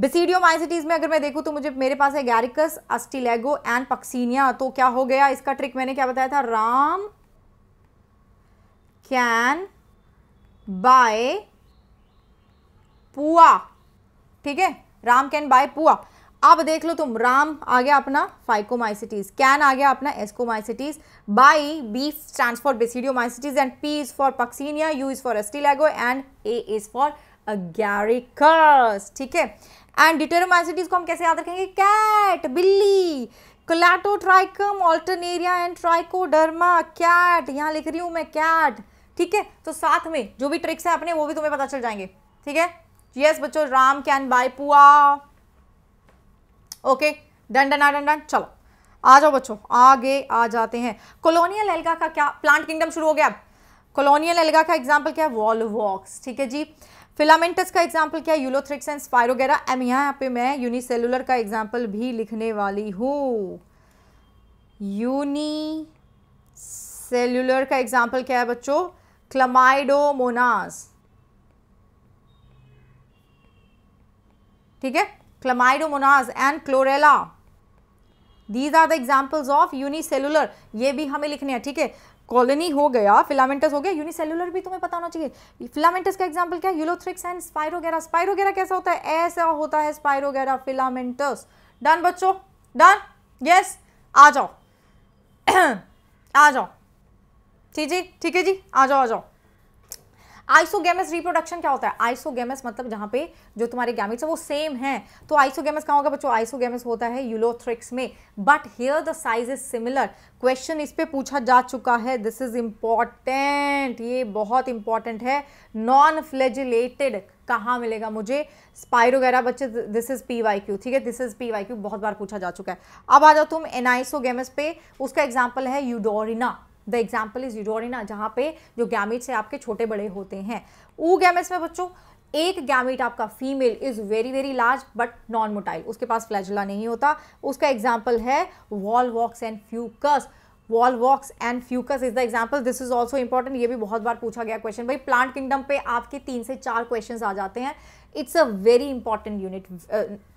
बिसीडियो माइसिटीज में अगर मैं देखूं तो मुझे मेरे पास है गैरिकस अस्टिलेगो एंड पक्सीनिया तो क्या हो गया इसका ट्रिक मैंने क्या बताया था राम कैन बाय पुआ ठीक है राम कैन बाय पुआ अब देख लो तुम राम आ गया अपना फाइकोमाइसिटीज कैन आ गया अपना Ascomycetes by B stand for Basidiomycetes and P is for Puccinia U is for Ustilago and A is for Agaricus ठीक है एंड डिटरोमाइसिटीज को हम कैसे याद रखेंगे कैट बिल्ली Colletotrichum Alternaria and Trichoderma cat यहाँ लिख रही हूँ मैं कैट ठीक है तो साथ में जो भी ट्रिक्स है अपने वो भी तुम्हें पता चल जाएंगे ठीक है यस बच्चों राम कैन बाय पुआ okay done done done done चलो आ जाओ बच्चों आगे आ जाते हैं कॉलोनियल एल्गा का क्या प्लांट किंगडम शुरू हो गया अब कॉलोनियल एल्गा का एग्जांपल क्या है वॉल वॉक्स ठीक है जी फिलामेंटस का एग्जाम्पल क्या है एंड फायरोगेरा एम यहाँ पे मैं यूनिसेलुलर का एग्जाम्पल भी लिखने वाली हूँ यूनी सेल्युलर का एग्जाम्पल क्या है बच्चों क्लमाइडोमोनास ठीक है Chlamydomonas and Chlorella these are the examples of unicellular ये भी हमें लिखने हैं ठीक है कॉलोनी हो गया फिलामेंटस हो गया यूनिसेलुलर भी तुम्हें पता होना चाहिए फिलामेंटस का एग्जाम्पल क्या यूलोथ्रिक्स एंड स्पाइरो स्पायरोगेरा कैसा होता है ऐसा होता है स्पाइरो फिलामेंटस डन बच्चों डन यस आ जाओ आ जाओ ठीक जी ठीक है जी आ जाओ आ जाओ आइसोगेमस रिप्रोडक्शन क्या होता है आइसोगेमस मतलब जहाँ पे जो तुम्हारे गैमिट्स है वो सेम है तो आइसोगेमस कहाँ होगा बच्चों आइसोगेमस होता है यूलोथ्रिक्स में but here the size is similar question इस पर पूछा जा चुका है दिस इज इम्पॉर्टेंट ये बहुत इंपॉर्टेंट है नॉन फ्लेजिलेटेड कहाँ मिलेगा मुझे वगैरह बच्चे this is P Y Q ठीक है this is P Y Q बहुत बार पूछा जा चुका है अब आ जाओ तुम एनाइसोगेमस पे उसका एग्जाम्पल है Eudorina the example is Eudorina जहाँ पे जो गैमिट से आपके छोटे बड़े होते हैं ऊ गैमिट्स में बच्चों एक गैमिट आपका female is very very large but non motile उसके पास फ्लैजुला नहीं होता उसका एग्जाम्पल है Volvox and Fucus Volvox and Fucus is the example this is also important ये भी बहुत बार पूछा गया क्वेश्चन भाई प्लांट किंगडम पे आपके तीन से चार क्वेश्चन आ जाते हैं it's a very important unit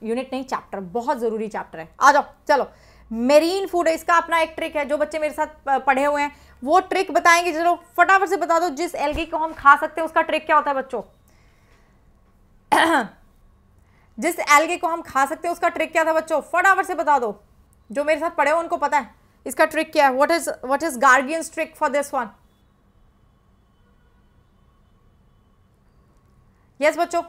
unit नहीं चैप्टर बहुत ज़रूरी चैप्टर है आ जाओ चलो मेरीन फूड है इसका अपना एक ट्रिक है जो बच्चे मेरे साथ पढ़े हुए हैं वो ट्रिक बताएंगे चलो फटाफट से बता दो जिस एलगी को हम खा सकते हैं उसका ट्रिक क्या होता है बच्चों जिस एलगी को हम खा सकते हैं उसका ट्रिक क्या था बच्चों फटाफट से बता दो जो मेरे साथ पढ़े हो उनको पता है इसका ट्रिक क्या है what is what is Gargians trick for this one yes बच्चों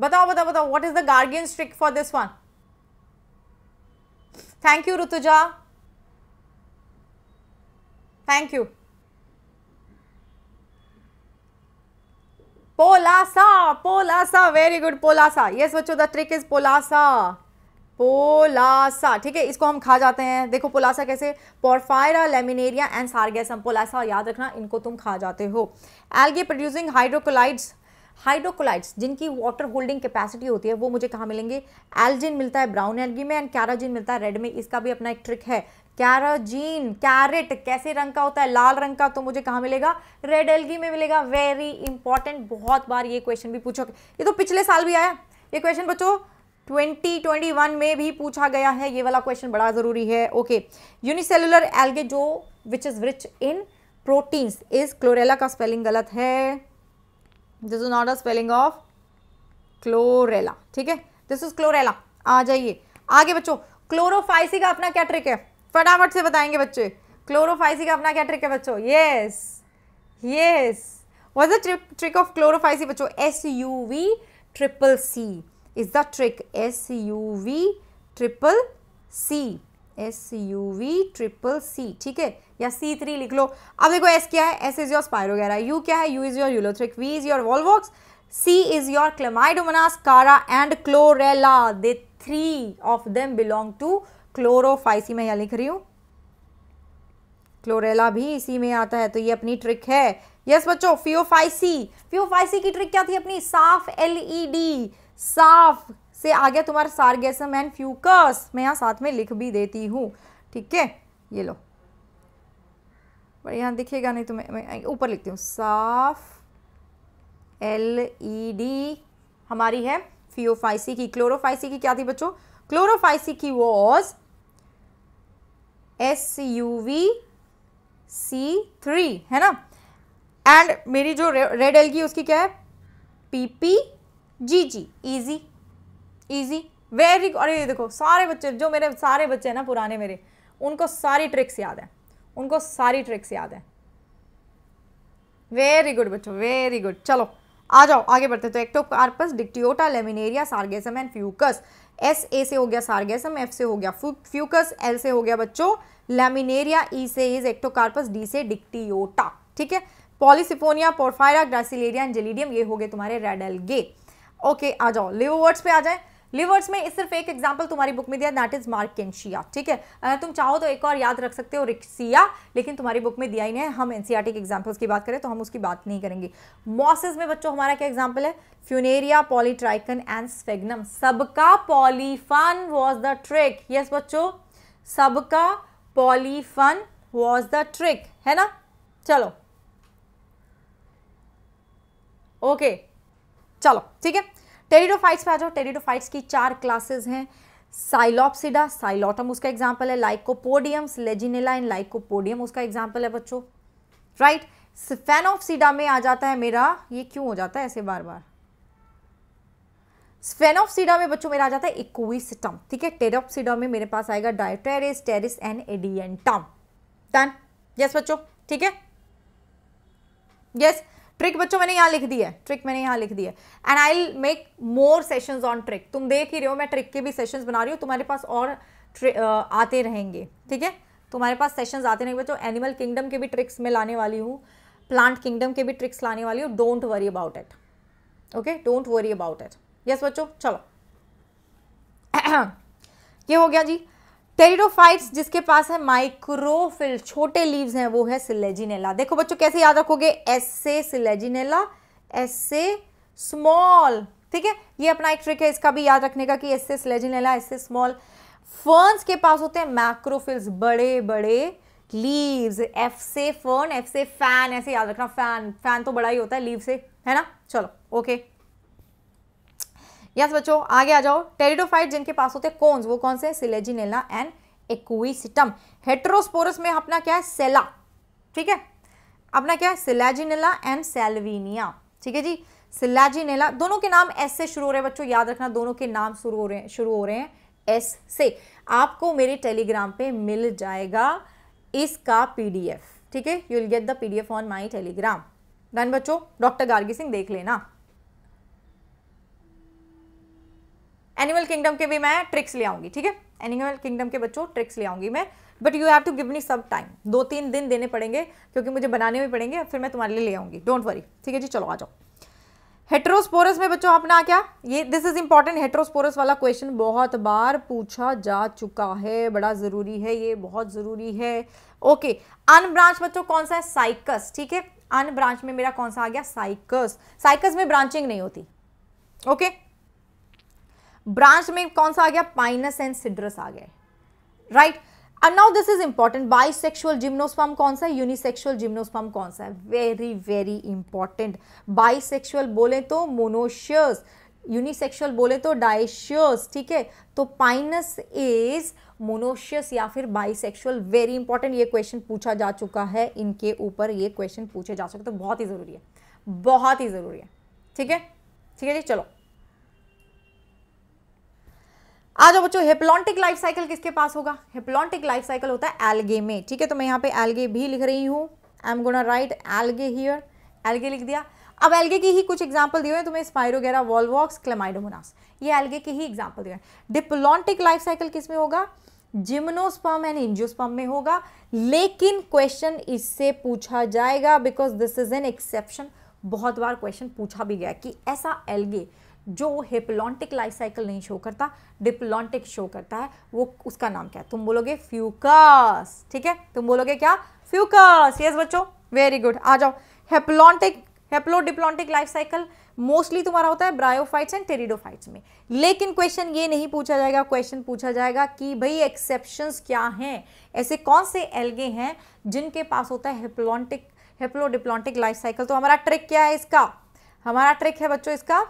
बताओ बताओ बताओ what is the Gargians trick for this one thank you Rituja thank you पोलासा पोलासा वेरी गुड पोलासा यस बच्चों द ट्रिक इज पोलासा पोलासा ठीक है इसको हम खा जाते हैं देखो पोलासा कैसे पोरफायरा लेमिनेरिया एंड सार्गेसम पोलासा याद रखना इनको तुम खा जाते हो एल्गी प्रोड्यूसिंग हाइड्रोकोलाइड्स हाइड्रोकोलाइट्स जिनकी वाटर होल्डिंग कैपेसिटी होती है वो मुझे कहाँ मिलेंगे एल्जिन मिलता है ब्राउन एल्गी में एंड कैराजिन मिलता है रेड में इसका भी अपना एक ट्रिक है कैराजीन कैरेट कैसे रंग का होता है लाल रंग का तो मुझे कहाँ मिलेगा रेड एल्गी में मिलेगा वेरी इंपॉर्टेंट बहुत बार ये क्वेश्चन भी पूछोगे ये तो पिछले साल भी आया ये क्वेश्चन बच्चों 2021 में भी पूछा गया है ये वाला क्वेश्चन बड़ा ज़रूरी है ओके यूनिसेलुलर एल्गे जो which is rich in proteins is Chlorella का स्पेलिंग गलत है this is not a spelling of Chlorella ठीक है दिस इज क्लोरेला आ जाइए आगे बच्चों क्लोरोफाइसी का अपना क्या ट्रिक है फटाफट से बताएंगे बच्चे क्लोरोफाइसी का अपना क्या ट्रिक है बच्चों yes yes was the trick of Chlorophyceae बच्चों S U V triple C is the trick S U V triple C S U V triple C ठीक है या सी थ्री लिख लो अब देखो एस क्या है एस इज योर स्पायर वगैरह यू क्या है U is your Ulothrix V is your Volvox C is your Chlamydomonas Chara and Chlorella they three of them belong to Chlorophyceae मैं यहाँ लिख रही हूँ क्लोरेला भी इसी में आता है तो ये अपनी ट्रिक है यस yes, बच्चों फियोफाइसी फियोफाइसी की ट्रिक क्या थी अपनी साफ एलईडी e साफ से आ गया तुम्हारा सार्गेसम एंड फ्यूकस मैं यहाँ साथ में लिख भी देती हूँ ठीक है ये लो पर यहाँ दिखेगा नहीं तुम्हें तो मैं ऊपर लिखती हूँ साफ एल ई डी हमारी है फियोफाइसी की क्लोरोफाइसी की क्या थी बच्चों क्लोरोफाइसी की was S U V C three है ना एंड मेरी जो रेड एल की उसकी क्या है P P G G easy easy very और ये देखो सारे बच्चे जो मेरे सारे बच्चे हैं ना पुराने मेरे उनको सारी ट्रिक्स याद है उनको सारी ट्रिक्स याद है वेरी गुड बच्चों वेरी गुड चलो आ जाओ आगे बढ़ते तो Ectocarpus Dictyota Laminaria Sargassum and Fucus S A से हो गया सार्गेसम एफ से हो गया फ्यूकस एल से हो गया बच्चों लेमिनेरिया ई e से इज एक्टोकार्पस डी से डिक्टियोटा ठीक है Polysiphonia Porphyra Gracilaria and Gelidium ये हो गए तुम्हारे रेडल गे ओके आ जाओ लिवर्ड्स वर्ड्स पे आ जाए लिवर्स में सिर्फ एक एग्जाम्पल तुम्हारी बुक में दिया दैट इज मार्केंशिया ठीक है अगर तुम चाहो तो एक और याद रख सकते हो रिक्सिया लेकिन तुम्हारी बुक में दिया ही नहीं है हम एनसीआरटी के एग्जाम्पल्स की बात करें तो हम उसकी बात नहीं करेंगे मॉसेज में बच्चों हमारा क्या एग्जाम्पल है फ्यूनेरिया पॉलीट्राइकन एंड स्फेगनम सबका पॉलीफन वॉज द ट्रिक यस बच्चो सबका पॉलीफन वॉज द ट्रिक है ना चलो ओके चलो ठीक है टेरिडोफाइट्स पे आ जाओ टेरिडोफाइट्स की चार क्लासेस हैं साइलोपसिडा साइलोटम उसका एग्जाम्पल है लाइकोपोडियम्स लेजिनेला एंड लाइकोपोडियम उसका एग्जाम्पल है बच्चों राइट स्फेनोफसीडा में आ जाता है मेरा ये क्यों हो जाता है ऐसे बार बार स्फेनोफसीडा में बच्चों मेरा आ जाता है इक्विस्टम ठीक है टेरोपसिडा में मेरे पास आएगा Dryopteris Pteris and Adiantum done yes बच्चों ठीक है यस yes. ट्रिक बच्चों मैंने यहाँ लिख दी है ट्रिक मैंने यहाँ लिख दी है and I make more sessions on trick तुम देख ही रहे हो मैं ट्रिक के भी सेशंस बना रही हूँ तुम्हारे पास और आते रहेंगे ठीक है तुम्हारे पास सेशंस आते रहेंगे बच्चों एनिमल किंगडम के भी ट्रिक्स मैं लाने वाली हूँ प्लांट किंगडम के भी ट्रिक्स लाने वाली हूँ don't worry about it okay don't worry about it yes बच्चो चलो ये हो गया जी टेरिडोफाइट्स जिसके पास है माइक्रोफिल छोटे लीव्स हैं वो है सिलेजिनेला देखो बच्चों कैसे याद रखोगे एस से सिलेजिनेला एस से स्मॉल ठीक है ये अपना एक ट्रिक है इसका भी याद रखने का कि एस से सिलेजिनेला एस से स्मॉल फर्न्स के पास होते हैं मैक्रोफिल्स बड़े बड़े लीव्स एफ से फर्न एफ से फैन ऐसे याद रखना फैन फैन तो बड़ा ही होता है लीव से है ना चलो ओके okay. यस बच्चों आगे आ जाओ टेरिडोफाइट जिनके पास होते हैं वो कौन से सिलेजिनेला एंड एक्विसिटम हेट्रोस्पोरस में अपना क्या है सेला ठीक है अपना क्या है सिलेजिनेला एंड सेल्विनिया ठीक है जी सिलेजिनेला दोनों के नाम एस से शुरू हो रहे हैं बच्चों याद रखना दोनों के नाम शुरू हो रहे हैं शुरू हो रहे हैं एस से आपको मेरे टेलीग्राम पे मिल जाएगा इसका पीडीएफ ठीक है you will get the PDF on my Telegram done बच्चों डॉक्टर गार्गी सिंह देख लेना एनिमल किंगडम के भी मैं ट्रिक्स ले आऊंगी ठीक है एनिमल किंगडम के बच्चों ट्रिक्स ले आऊंगी मैं but you have to give me सब टाइम दो तीन दिन देने पड़ेंगे क्योंकि मुझे बनाने भी पड़ेंगे फिर मैं तुम्हारे लिए ले आऊंगी डोंट वरी ठीक है जी चलो आ जाओ हेट्रोस्पोरस में बच्चों अपना क्या ये दिस इज इंपॉर्टेंट हेट्रोस्पोरस वाला क्वेश्चन बहुत बार पूछा जा चुका है बड़ा ज़रूरी है ये बहुत ज़रूरी है ओके अन ब्रांच बच्चों कौन सा है साइकस ठीक है अन ब्रांच में मेरा कौन सा आ गया साइकस साइकस में ब्रांचिंग नहीं होती ओके okay? ब्रांच में कौन सा आ गया पाइनस एंड सिड्रस आ गए right and now this is important bisexual gymnosperm कौन सा है यूनिसेक्शुअल जिम्नोस्पम कौन सा है very very important bisexual बोले तो मोनोशियस यूनिसेक्सुअल बोले तो डाइशियस ठीक है तो पाइनस इज मोनोशियस या फिर बाइसेक्सुअल वेरी इंपॉर्टेंट ये क्वेश्चन पूछा जा चुका है इनके ऊपर ये क्वेश्चन पूछे जा सकते तो बहुत ही ज़रूरी है बहुत ही ज़रूरी है ठीक है ठीक है जी चलो आ जाओ बच्चों हेप्लॉन्टिक लाइफ साइकिल किसके पास होगा हेप्लॉन्टिक लाइफ साइकिल होता है एलगे में ठीक है तो मैं यहाँ पे एलगे भी लिख रही हूँ I am gonna write algae here algae लिख दिया अब एलगे की ही कुछ एग्जाम्पल दिए हुए तुम्हें स्पाइरोगेरा वॉलवॉक्स क्लेमाइडोमोनास ये एलगे की ही एग्जाम्पल दिए हैं डिप्लॉन्टिक लाइफ साइकिल किस में होगा जिम्नोस्पम एंड इंजियोस्पम में होगा लेकिन क्वेश्चन इससे पूछा जाएगा because this is an exception बहुत बार क्वेश्चन पूछा भी गया कि ऐसा एलगे जो हिपलॉन्टिक लाइफ साइकिल नहीं शो करता डिप्लॉन्टिक शो करता है वो उसका नाम क्या है तुम बोलोगे फ्यूकस ठीक है तुम बोलोगे क्या फ्यूकस यस बच्चों वेरी गुड आ जाओ haplontic haplo diplontic life cycle mostly तुम्हारा होता है ब्रायोफाइट्स एंड टेरिडोफाइट्स में लेकिन क्वेश्चन ये नहीं पूछा जाएगा क्वेश्चन पूछा जाएगा कि भाई एक्सेप्शंस क्या हैं ऐसे कौन से एल्गे हैं जिनके पास होता है haplontic haplo diplontic life cycle तो हमारा ट्रिक क्या है इसका हमारा ट्रिक है बच्चों इसका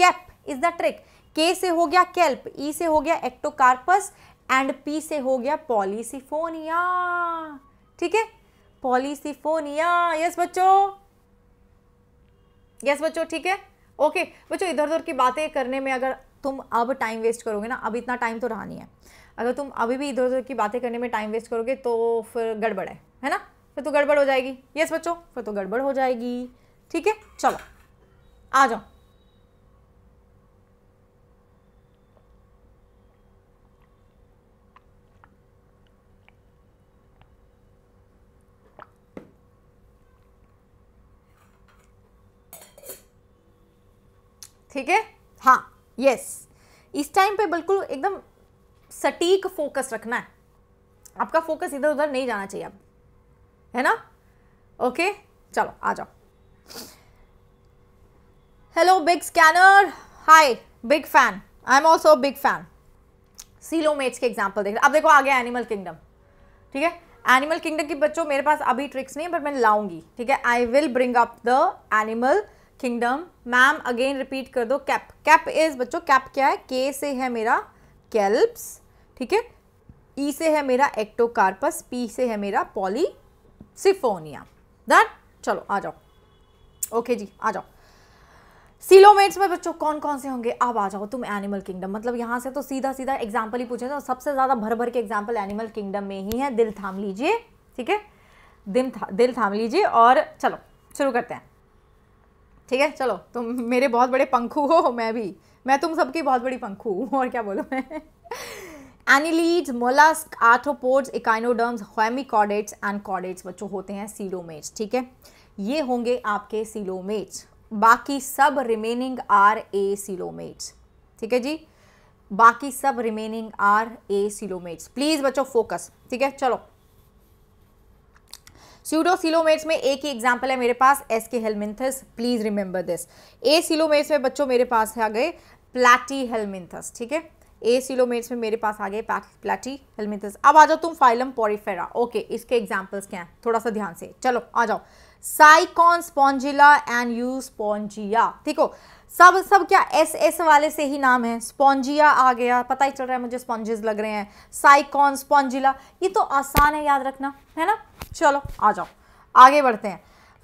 कैप इज द ट्रिक के से हो गया कैल्प ई e से हो गया एक्टोकार्पस एंड पी से हो गया पॉलीसिफोनिया ठीक है पॉलीसिफोनिया यस बच्चों यस बच्चों ठीक है ओके बच्चों इधर उधर की बातें करने में अगर तुम अब टाइम वेस्ट करोगे ना अब इतना टाइम तो रहा नहीं है अगर तुम अभी भी इधर उधर की बातें करने में टाइम वेस्ट करोगे तो फिर गड़बड़ है है ना फिर तो गड़बड़ हो जाएगी यस बच्चों फिर तो गड़बड़ हो जाएगी ठीक है चलो आ जाओ ठीक है हाँ यस इस टाइम पे बिल्कुल एकदम सटीक फोकस रखना है आपका फोकस इधर उधर नहीं जाना चाहिए अब है ना ओके चलो आ जाओ hello big scanner hi big fan I am also big fan coelomates के एग्जाम्पल देख अब देखो आ गया एनिमल किंगडम ठीक है एनिमल किंगडम के बच्चों मेरे पास अभी ट्रिक्स नहीं है बट मैं लाऊंगी ठीक है I will bring up the animal kingdom ma'am again repeat कर दो कैप कैप इज बच्चों कैप क्या है के से है मेरा कैल्प्स ठीक है ई e से है मेरा एक्टोकार्पस पी से है मेरा पॉली सिफोनिया डन चलो आ जाओ ओके जी आ जाओ सीलोमेट्स में बच्चों कौन कौन से होंगे अब आ जाओ तुम एनिमल किंगडम मतलब यहाँ से तो सीधा सीधा एग्जाम्पल ही पूछे तो सबसे ज़्यादा भर भर के एग्जाम्पल एनिमल किंगडम में ही है दिल थाम लीजिए ठीक है दिल था दिल थाम लीजिए और चलो शुरू करते हैं ठीक है चलो तुम मेरे बहुत बड़े पंखु हो मैं भी मैं तुम सबकी बहुत बड़ी पंखु हूँ और क्या बोलूँ मैं annelids molluscs arthropods echinoderms hemichordates and chordates बच्चों होते हैं सीलोमेट्स ठीक है ये होंगे आपके सीलोमेट्स बाकी सब रिमेनिंग आर ए सीलोमेट्स ठीक है जी बाकी सब remaining are acoelomates please बच्चों फोकस ठीक है चलो सिलोमेट्स में एक ही एग्जाम्पल है मेरे पास Aschelminthes please remember this acoelomates में बच्चों मेरे पास आ गए प्लाटी हेलमिंथस ठीक है ए सिलोमेट्स में मेरे पास आ गए प्लाटी हेलमिथस अब आ जाओ तुम फाइलम पोरीफेरा ओके इसके एग्जाम्पल्स क्या है थोड़ा सा ध्यान से चलो आ जाओ Sycon Spongilla and Euspongia ठीक हो सब सब क्या एस एस वाले से ही नाम है स्पॉन्जिया आ गया पता ही चल रहा है मुझे स्पॉन्जेस लग रहे हैं साइकॉन स्पॉन्जिला ये तो आसान है याद रखना है ना चलो आ जाओ आगे बढ़ते हैं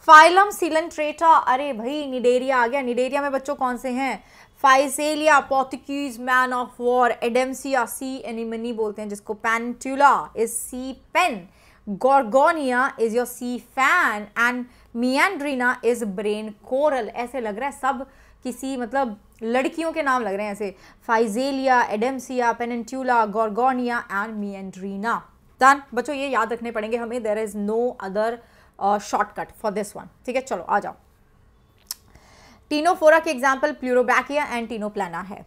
फाइलम सिलेंट्रेटा अरे भाई निडेरिया आ गया निडेरिया में बच्चों कौन से हैं Physalia Portuguese man of war Adamsia sea anemone बोलते हैं जिसको Pennatula is sea pen Gorgonia is your sea fan and Meandrina is brain coral ऐसे लग रहा है सब किसी मतलब लड़कियों के नाम लग रहे हैं ऐसे Physalia Adamsia Pennatula Gorgonia and Meandrina done बच्चों ये याद रखने पड़ेंगे हमें there is no other shortcut for this one ठीक है चलो आ जाओ टीनोफोरा के एग्जाम्पल प्लूरोबैकिया एंड टीनोप्लाना है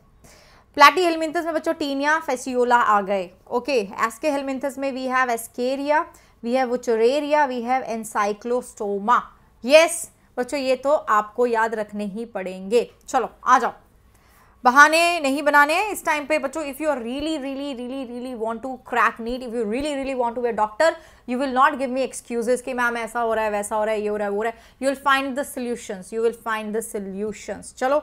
प्लेटी हेलमिंथस में बच्चों टीनिया फेसियोला आ गए ओके एस्के हेलमिंथस में we have Ascaris we have Wuchereria we have Ancylostoma yes बच्चों ये तो आपको याद रखने ही पड़ेंगे चलो आ जाओ बहाने नहीं बनाने इस टाइम पे बच्चों if you are really really really really want to crack NEET if you really really want to be doctor you will not give me excuses कि मैम ऐसा हो रहा है वैसा हो रहा है ये हो रहा है वो रहा है you will find the solutions you will find the solutions चलो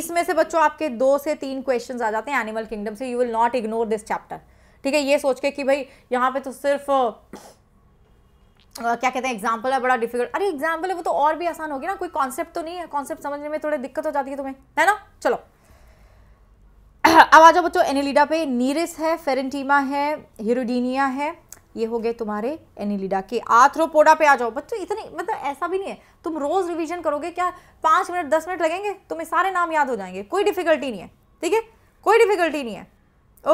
इसमें से बच्चों आपके दो से तीन क्वेश्चन आ जाते हैं एनिमल किंगडम से you will not ignore this chapter ठीक है ये सोच के कि भाई यहाँ पे तो सिर्फ Uh, क्या कहते हैं एग्जाम्पल है बड़ा डिफिकल्ट अरे एग्जाम्पल है वो तो और भी आसान होगी ना कोई कॉन्सेप्ट तो नहीं है कॉन्सेप्ट समझने में थोड़ी दिक्कत हो जाती है तुम्हें है ना चलो अब आ जाओ बच्चों एनिलिडा पे नीरिस है फेरेंटीमा है हिरोडीनिया है ये हो गए तुम्हारे एनिलिडा के आथ्रोपोडा पे आ जाओ बच्चों इतने मतलब ऐसा भी नहीं है तुम रोज रिविजन करोगे क्या पाँच मिनट दस मिनट लगेंगे तुम्हें सारे नाम याद हो जाएंगे कोई डिफिकल्टी नहीं है ठीक है कोई डिफिकल्टी नहीं है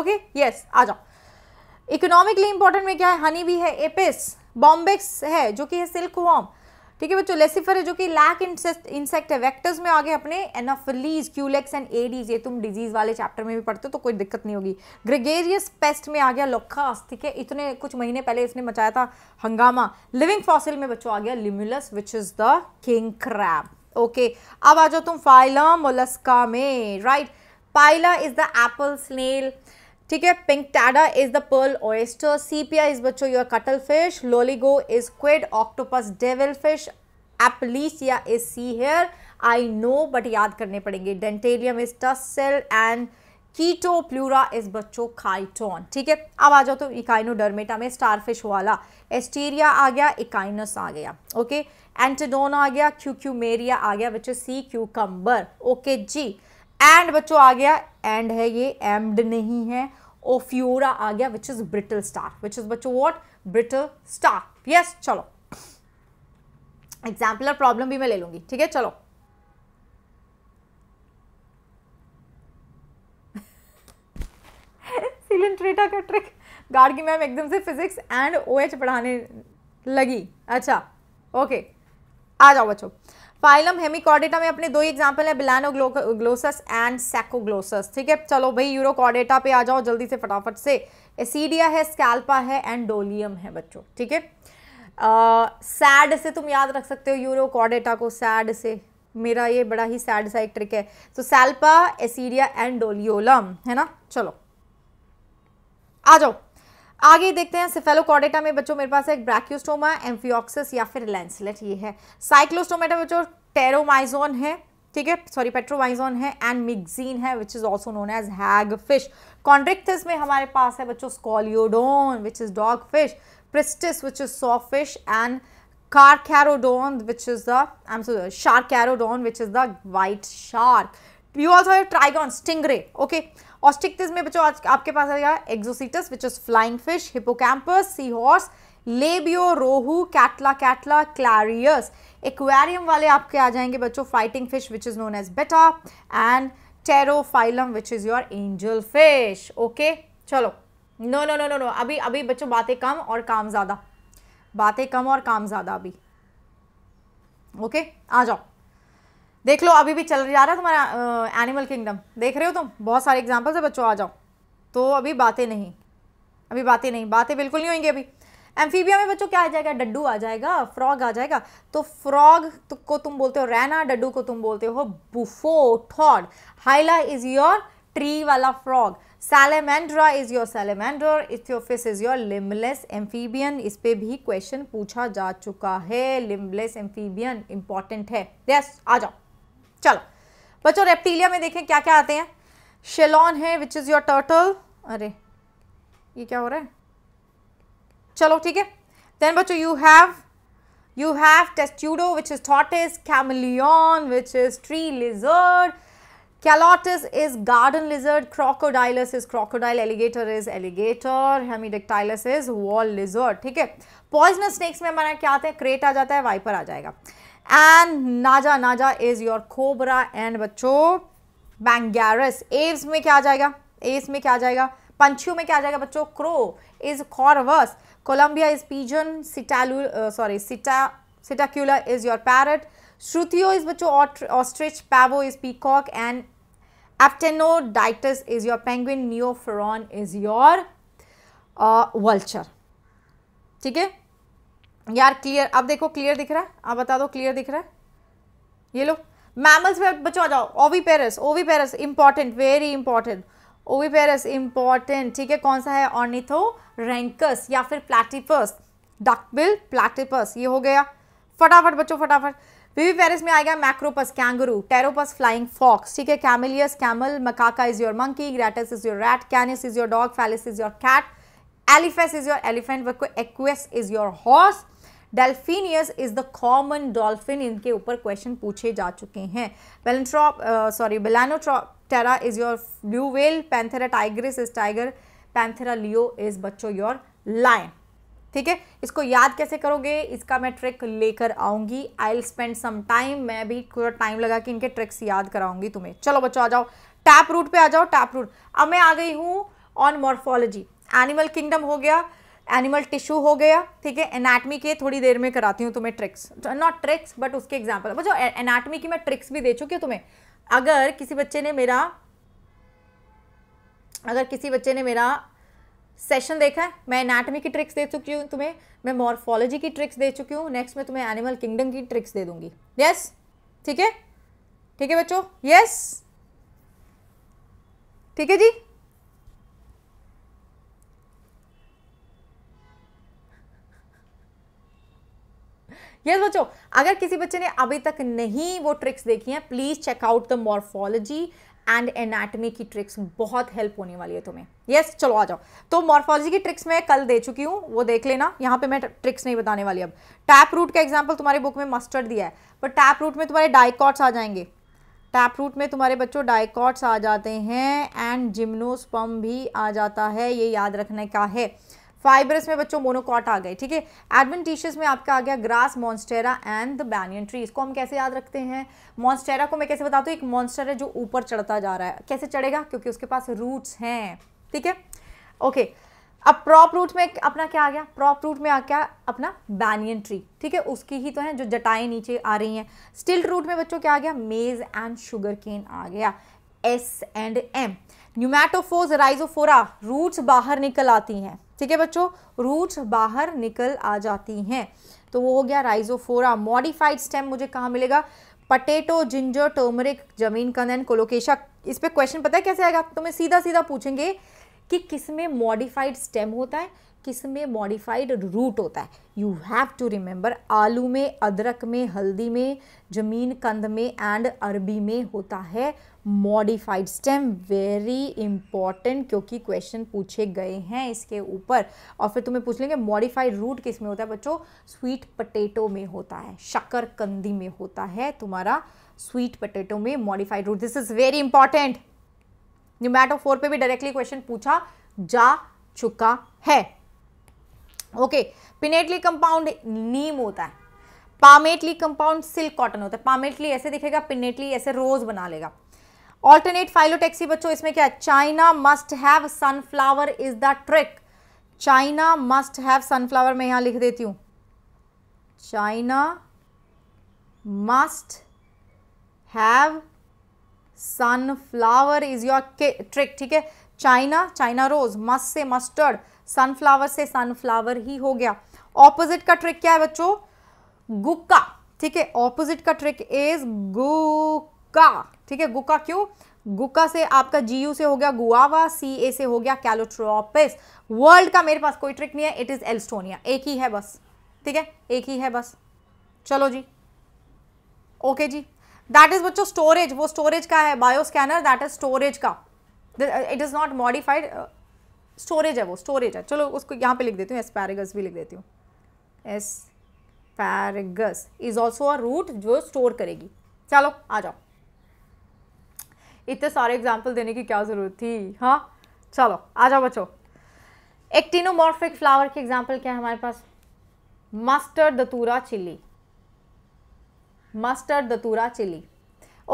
ओके यस आ जाओ इकोनॉमिकली इंपॉर्टेंट में क्या है हनी भी है एपिस बॉम्बेक्स है जो कि है सिल्क वॉम ठीक है बच्चों लेसिफर है जो कि लैक इंसेक्ट है वेक्टर्स में आगे अपने एनाफलीज क्यूलेक्स एंड एडीज ये तुम डिजीज वाले चैप्टर में भी पढ़ते हो तो कोई दिक्कत नहीं होगी ग्रेगेरियस पेस्ट में आ गया लोखास ठीक है इतने कुछ महीने पहले इसने मचाया था हंगामा लिविंग फॉसिल में बच्चों आ गया Limulus which is the king crab okay अब आ जाओ तुम फाइलम मोलस्का में right Pila is the apple snail ठीक है Pinctada is the pearl oyster Sepia is बच्चों your cuttlefish Loligo is squid octopus devil fish Aplysia is sea hare I know but याद करने पड़ेंगे Dentalium is tusk and Chaetopleura is बच्चों Chiton ठीक है अब आ जाओ तो इकाइनो डरमेटा में स्टारफिश वाला एस्टीरिया आ गया इकाइनस आ गया ओके एंटेडोन आ गया क्यूक्यूमेरिया आ गया बच्चो सी क्यूकम्बर ओके जी एंड बच्चों आ गया एंड है ये एम्ड नहीं है ओफ्योरा आ गया which is brittle star which is बच्चो वॉट ब्रिटल स्टार यस चलो एग्जाम्पलर प्रॉब्लम भी मैं ले लूंगी ठीक है चलो सिलेंट्रेटा का ट्रिक गार्गी मैम एकदम से फिजिक्स एंड ओएच पढ़ाने लगी अच्छा ओके आ जाओ बच्चों फाइलम हेमिकॉडेटा में अपने दो ही एग्जाम्पल है बिलानो ग्लोसस एंड सैकोग्लोसस ठीक है चलो भाई यूरोकॉडेटा पे आ जाओ जल्दी से फटाफट से एसीडिया है स्कैल्पा है एंड डोलियम है बच्चों ठीक है सैड से तुम याद रख सकते हो यूरोकॉडेटा को सैड से मेरा ये बड़ा ही सैड सा एक ट्रिक है तो सैल्पा एसीडिया एंड डोलियोलम है ना चलो आ जाओ आगे देखते हैं सिफेलोकॉडेटा में बच्चों मेरे पास एक ब्रैक्यूस्टोमा एम्फियोक्सिस या फिर लेंसलेट ये है साइक्लोस्टोमेटा बच्चों टेरोमाइजोन है ठीक है सॉरी पेट्रोमाइजोन है एंड मिग्जीन है which is also known as hagfish Chondrichthyes में हमारे पास है बच्चों Scoliodon which is dogfish Pristis which is sawfish and which is the I am so sorry sharkarodon which is the white shark you also have trigon stingray okay Osteichthyes में बच्चों आज आपके पास आएगा Exocoetus which is flying fish Hippocampus seahorse Labeo rohu Catla Catla Clarias aquarium वाले आपके आ जाएंगे बच्चों fighting fish which is known as बेटा and Pterophyllum which is your angelfish okay चलो no no no no no अभी अभी बच्चों बातें कम और काम ज़्यादा बातें कम और काम ज़्यादा अभी ओके okay? आ जाओ देख लो अभी भी चल जा रहा है तुम्हारा एनिमल किंगडम देख रहे हो तुम बहुत सारे एग्जाम्पल्स है बच्चों आ जाओ तो अभी बातें नहीं अभी बातें नहीं बातें बिल्कुल नहीं होंगी अभी एम्फीबिया में बच्चों क्या आ जाएगा डड्डू आ जाएगा फ्रॉग आ जाएगा तो फ्रॉग तो को तुम बोलते हो रैना डड्डू को तुम बोलते हो Bufo toad Hyla is your tree वाला frog Salamandra is your salamander Ichthyophis is your limbless amphibian इस पर भी क्वेश्चन पूछा जा चुका है लिमलेस एम्फीबियन इंपॉर्टेंट है यस yes, आ जाओ चलो बच्चों रेप्टीलिया में देखें क्या क्या आते हैं शेलॉन है विच इज योर टर्टल अरे ये क्या हो रहा है चलो ठीक है देन बच्चो you have you have Testudo which is tortoise Chamaeleon which is tree lizard Calotes is garden lizard Crocodylus is crocodile Alligator is alligator Hemidactylus is wall lizard ठीक है पॉइजनस स्नेक्स में हमारा क्या आता है क्रेट आ जाता है वाइपर आ जाएगा एंड नाजा नाजा इज योर खोबरा एंड बच्चो बैंगैरस एव्स में क्या आ जाएगा एव्स में क्या आ जाएगा पंछियों में क्या आ जाएगा बच्चों crow is Corvus Columba is pigeon सिटालू सॉरी सिटा Psittacula is your parrot Struthio is बच्चो ostrich Pavo is peacock and Aptenodytes is your penguin Neophron is your vulture ठीक है यार क्लियर अब देखो क्लियर दिख रहा है आप बता दो क्लियर दिख रहा है ये लो मैमल्स में बच्चों आ जाओ ओवी पेरस ओवी पेरस इंपॉर्टेंट वेरी इंपॉर्टेंट ओवी पेरस इंपॉर्टेंट ठीक है कौन सा है ऑर्निथो रैंकस या फिर प्लेटिपस डकबिल प्लेटिपस ये हो गया फटाफट बच्चों फटाफट वीवी पेरिस में आएगा Macropus kangaroo Pteropus flying fox ठीक है Camelus camel Macaca is your monkey Rattus is your rat Canis is your dog Felis is your cat Elephas is your elephant Equus is your horse Delphinus is the common dolphin इनके ऊपर question पूछे जा चुके हैं बेलेंट्रॉप sorry Balaenoptera is your blue whale Panthera tigris is tiger Panthera leo is बच्चो your lion ठीक है इसको याद कैसे करोगे इसका मैं ट्रिक लेकर आऊंगी I will spend some time मैं भी थोड़ा टाइम लगा के इनके ट्रिक्स याद कराऊंगी तुम्हें चलो बच्चों आ जाओ टैप रूट पे आ जाओ टैप रूट अब मैं आ गई हूँ ऑन मॉर्फोलॉजी एनिमल किंगडम हो गया एनिमल टिश्यू हो गया ठीक है एनाटमी के थोड़ी देर में कराती हूँ तुम्हें ट्रिक्स नॉट ट्रिक्स बट उसके एग्जाम्पल बचो एनाटमी की मैं ट्रिक्स भी दे चुकी हूँ तुम्हें अगर किसी बच्चे ने मेरा अगर किसी बच्चे ने मेरा सेशन देखा है मैं एनाटमी की ट्रिक्स दे चुकी हूँ तुम्हें मैं मॉर्फोलॉजी की ट्रिक्स दे चुकी हूँ नेक्स्ट मैं तुम्हें एनिमल किंगडम की ट्रिक्स दे दूंगी यस ठीक है ठीक है बच्चों यस ठीक है जी यस बच्चों अगर किसी बच्चे ने अभी तक नहीं वो ट्रिक्स देखी हैं please check out the morphology and anatomy की ट्रिक्स बहुत हेल्प होने वाली है तुम्हें यस yes, चलो आ जाओ तो मॉर्फोलॉजी की ट्रिक्स मैं कल दे चुकी हूँ वो देख लेना यहाँ पे मैं ट्रिक्स नहीं बताने वाली अब टैप रूट का एग्जाम्पल तुम्हारी बुक में मस्टर्ड दिया है पर टैप रूट में तुम्हारे डाइकॉट्स आ जाएंगे टैप रूट में तुम्हारे बच्चों डाइकॉट्स आ जाते हैं एंड जिम्नोस्पम भी आ जाता है ये याद रखने का है फाइबरस में बच्चों मोनोकॉट आ गए ठीक है एडवेंटिशियस में आपका आ गया grass Monstera and the banyan tree इसको हम कैसे याद रखते हैं मॉन्स्टेरा को मैं कैसे बताती तो हूँ एक मॉन्स्टर है जो ऊपर चढ़ता जा रहा है कैसे चढ़ेगा क्योंकि उसके पास रूट्स हैं ठीक है ओके अब प्रॉप रूट में अपना क्या आ गया प्रॉप रूट में आ गया अपना बैनियन ट्री ठीक है उसकी ही तो है जो जटाएं नीचे आ रही हैं स्टिल रूट में बच्चों क्या आ गया मेज एंड शुगर केन आ गया S and M pneumatophores Rhizophora roots बाहर निकल आती हैं ठीक है बच्चों रूट बाहर निकल आ जाती हैं तो वो हो गया राइजोफोरा मॉडिफाइड स्टेम मुझे कहाँ मिलेगा पटेटो जिंजर टर्मरिक जमीन कनन कोलोकेशा इस पर क्वेश्चन पता है कैसे आएगा तुम्हें तो सीधा सीधा पूछेंगे कि किस में मॉडिफाइड स्टेम होता है किस में मॉडिफाइड रूट होता है यू हैव टू रिमेंबर आलू में अदरक में हल्दी में जमीन कंद में एंड अरबी में होता है मॉडिफाइड स्टेम वेरी इंपॉर्टेंट क्योंकि क्वेश्चन पूछे गए हैं इसके ऊपर और फिर तुम्हें पूछ लेंगे मॉडिफाइड रूट किस में होता है बच्चों स्वीट पटेटो में होता है शक्कर कंदी में होता है तुम्हारा स्वीट पटेटो में modified root this is very important pneumatophore पे भी डायरेक्टली क्वेश्चन पूछा जा चुका है ओके पिनेटली कंपाउंड नीम होता है पामेटली कंपाउंड सिल्क कॉटन होता है पामेटली ऐसे दिखेगा पिनेटली ऐसे रोज बना लेगा ऑल्टरनेट फाइलोटेक्सी बच्चों इसमें क्या है China must have sunflower is the trick China must have sunflower मैं यहां लिख देती हूं China must have sunflower is your trick ठीक है चाइना चाइना रोज मस्ट से मस्टर्ड सनफ्लावर से सनफ्लावर ही हो गया ऑपोजिट का ट्रिक क्या है बच्चों गुक्का ठीक है ऑपोजिट का ट्रिक इज गुक्का ठीक है गुक्का क्यों गुक्का से आपका जी यू से हो गया गुआवा सी ए से हो गया कैलोट्रोपिस वर्ल्ड का मेरे पास कोई ट्रिक नहीं है इट इज एल्स्टोनिया एक ही है बस ठीक है एक ही है बस चलो जी ओके okay जी दैट इज बच्चों स्टोरेज वो स्टोरेज का है बायो स्कैनर दैट इज स्टोरेज का it is not modified storage है वो स्टोरेज है चलो उसको यहाँ पे लिख देती हूँ एस्पैरगस भी लिख देती हूँ Asparagus is also a root जो स्टोर करेगी चलो आ जाओ इतने सारे एग्जाम्पल देने की क्या ज़रूरत थी हाँ चलो आ जाओ बच्चों एक्टिनोमॉर्फिक फ्लावर के एग्जाम्पल क्या है हमारे पास mustard datura chilli mustard datura chilli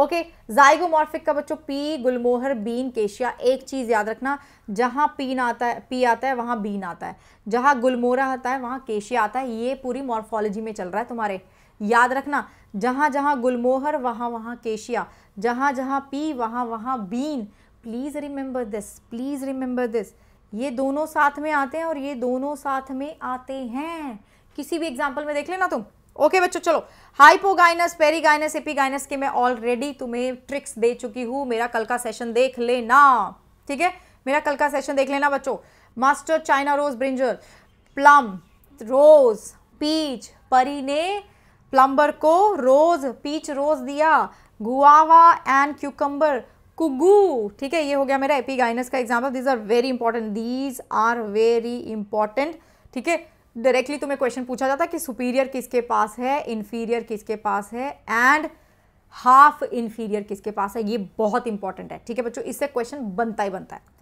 okay zygomorphic का बच्चों पी गुलमोहर बीन केशिया एक चीज़ याद रखना जहाँ पीन आता है पी आता है वहाँ बीन आता है जहाँ गुलमोहरा आता है वहाँ केशिया आता है ये पूरी मॉर्फोलॉजी में चल रहा है तुम्हारे याद रखना जहाँ जहाँ गुलमोहर वहाँ वहाँ केशिया जहाँ जहाँ पी वहाँ वहाँ bean please remember this please remember this ये दोनों साथ में आते हैं और ये दोनों साथ में आते हैं किसी भी एग्जाम्पल में देख लेना तुम ओके बच्चों चलो हाइपोगाइनस पेरीगाइनस एपीगाइनस के मैं ऑलरेडी तुम्हें ट्रिक्स दे चुकी हूँ मेरा कल का सेशन देख लेना ठीक है मेरा कल का सेशन देख लेना बच्चों master China rose brinjal plum rose peach pear ने प्लम्बर को रोज पीच रोज दिया गुआवा एंड क्यूकम्बर कुगू ठीक है ये हो गया मेरा एपीगाइनस का example these are very important these are very important ठीक है डायरेक्टली तुम्हें क्वेश्चन पूछा जाता कि सुपीरियर किसके पास है इन्फीरियर किसके पास है एंड हाफ इन्फीरियर किसके पास है ये बहुत इंपॉर्टेंट है ठीक है बच्चों इससे क्वेश्चन बनता ही बनता है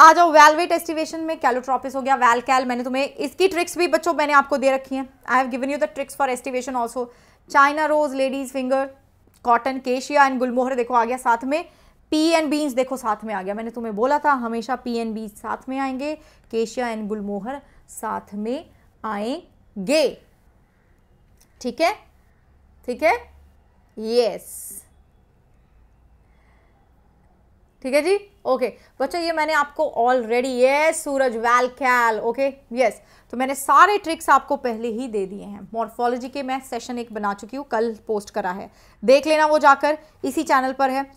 आ जाओ वेलवेट एस्टिवेशन में कैलोट्रॉपिस हो गया वेल कैल मैंने तुम्हें इसकी ट्रिक्स भी बच्चों मैंने आपको दे रखी हैं I have given you the tricks for aestivation also China rose ladies finger cotton cassia and gulmohar देखो आ गया साथ में पी एंड बीन्स देखो साथ में आ गया मैंने तुम्हें बोला था हमेशा पी एंड बीन्स साथ में आएंगे केशिया एंड गुलमोहर साथ में आएंगे ठीक है ठीक है यस ठीक है जी ओके बच्चों ये मैंने आपको ऑलरेडी ये सूरज वैल कैल ओके यस तो मैंने सारे ट्रिक्स आपको पहले ही दे दिए हैं मॉर्फोलॉजी के मैं सेशन एक बना चुकी हूँ कल पोस्ट करा है देख लेना वो जाकर इसी चैनल पर है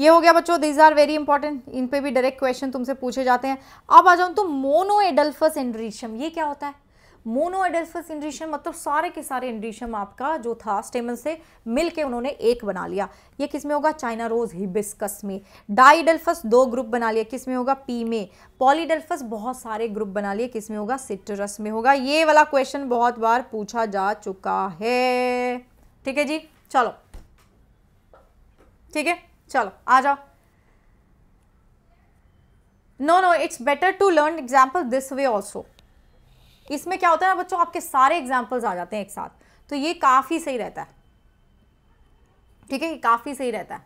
ये हो गया बच्चों दीज आर वेरी इंपॉर्टेंट इन पे भी डायरेक्ट क्वेश्चन तुमसे पूछे जाते हैं अब आ जाऊं तो मोनो एडल्फस एंड्रीशियम ये क्या होता है मोनो एडल्फस एंड्रीशियम मतलब सारे के सारे एंड्रीशियम आपका जो था स्टेमन से मिल के उन्होंने एक बना लिया ये किस में होगा चाइना रोज हिबिस्कस में डाईडल्फस दो ग्रुप बना लिया किस में होगा पी में पॉलीडल्फस बहुत सारे ग्रुप बना लिए किस में होगा सिट्रस में होगा ये वाला क्वेश्चन बहुत बार पूछा जा चुका है ठीक है जी चलो ठीक है चलो आ जाओ no no it's better to learn example this way also इसमें क्या होता है ना बच्चों आपके सारे एग्जाम्पल्स आ जाते हैं एक साथ तो ये काफ़ी सही रहता है ठीक है काफ़ी सही रहता है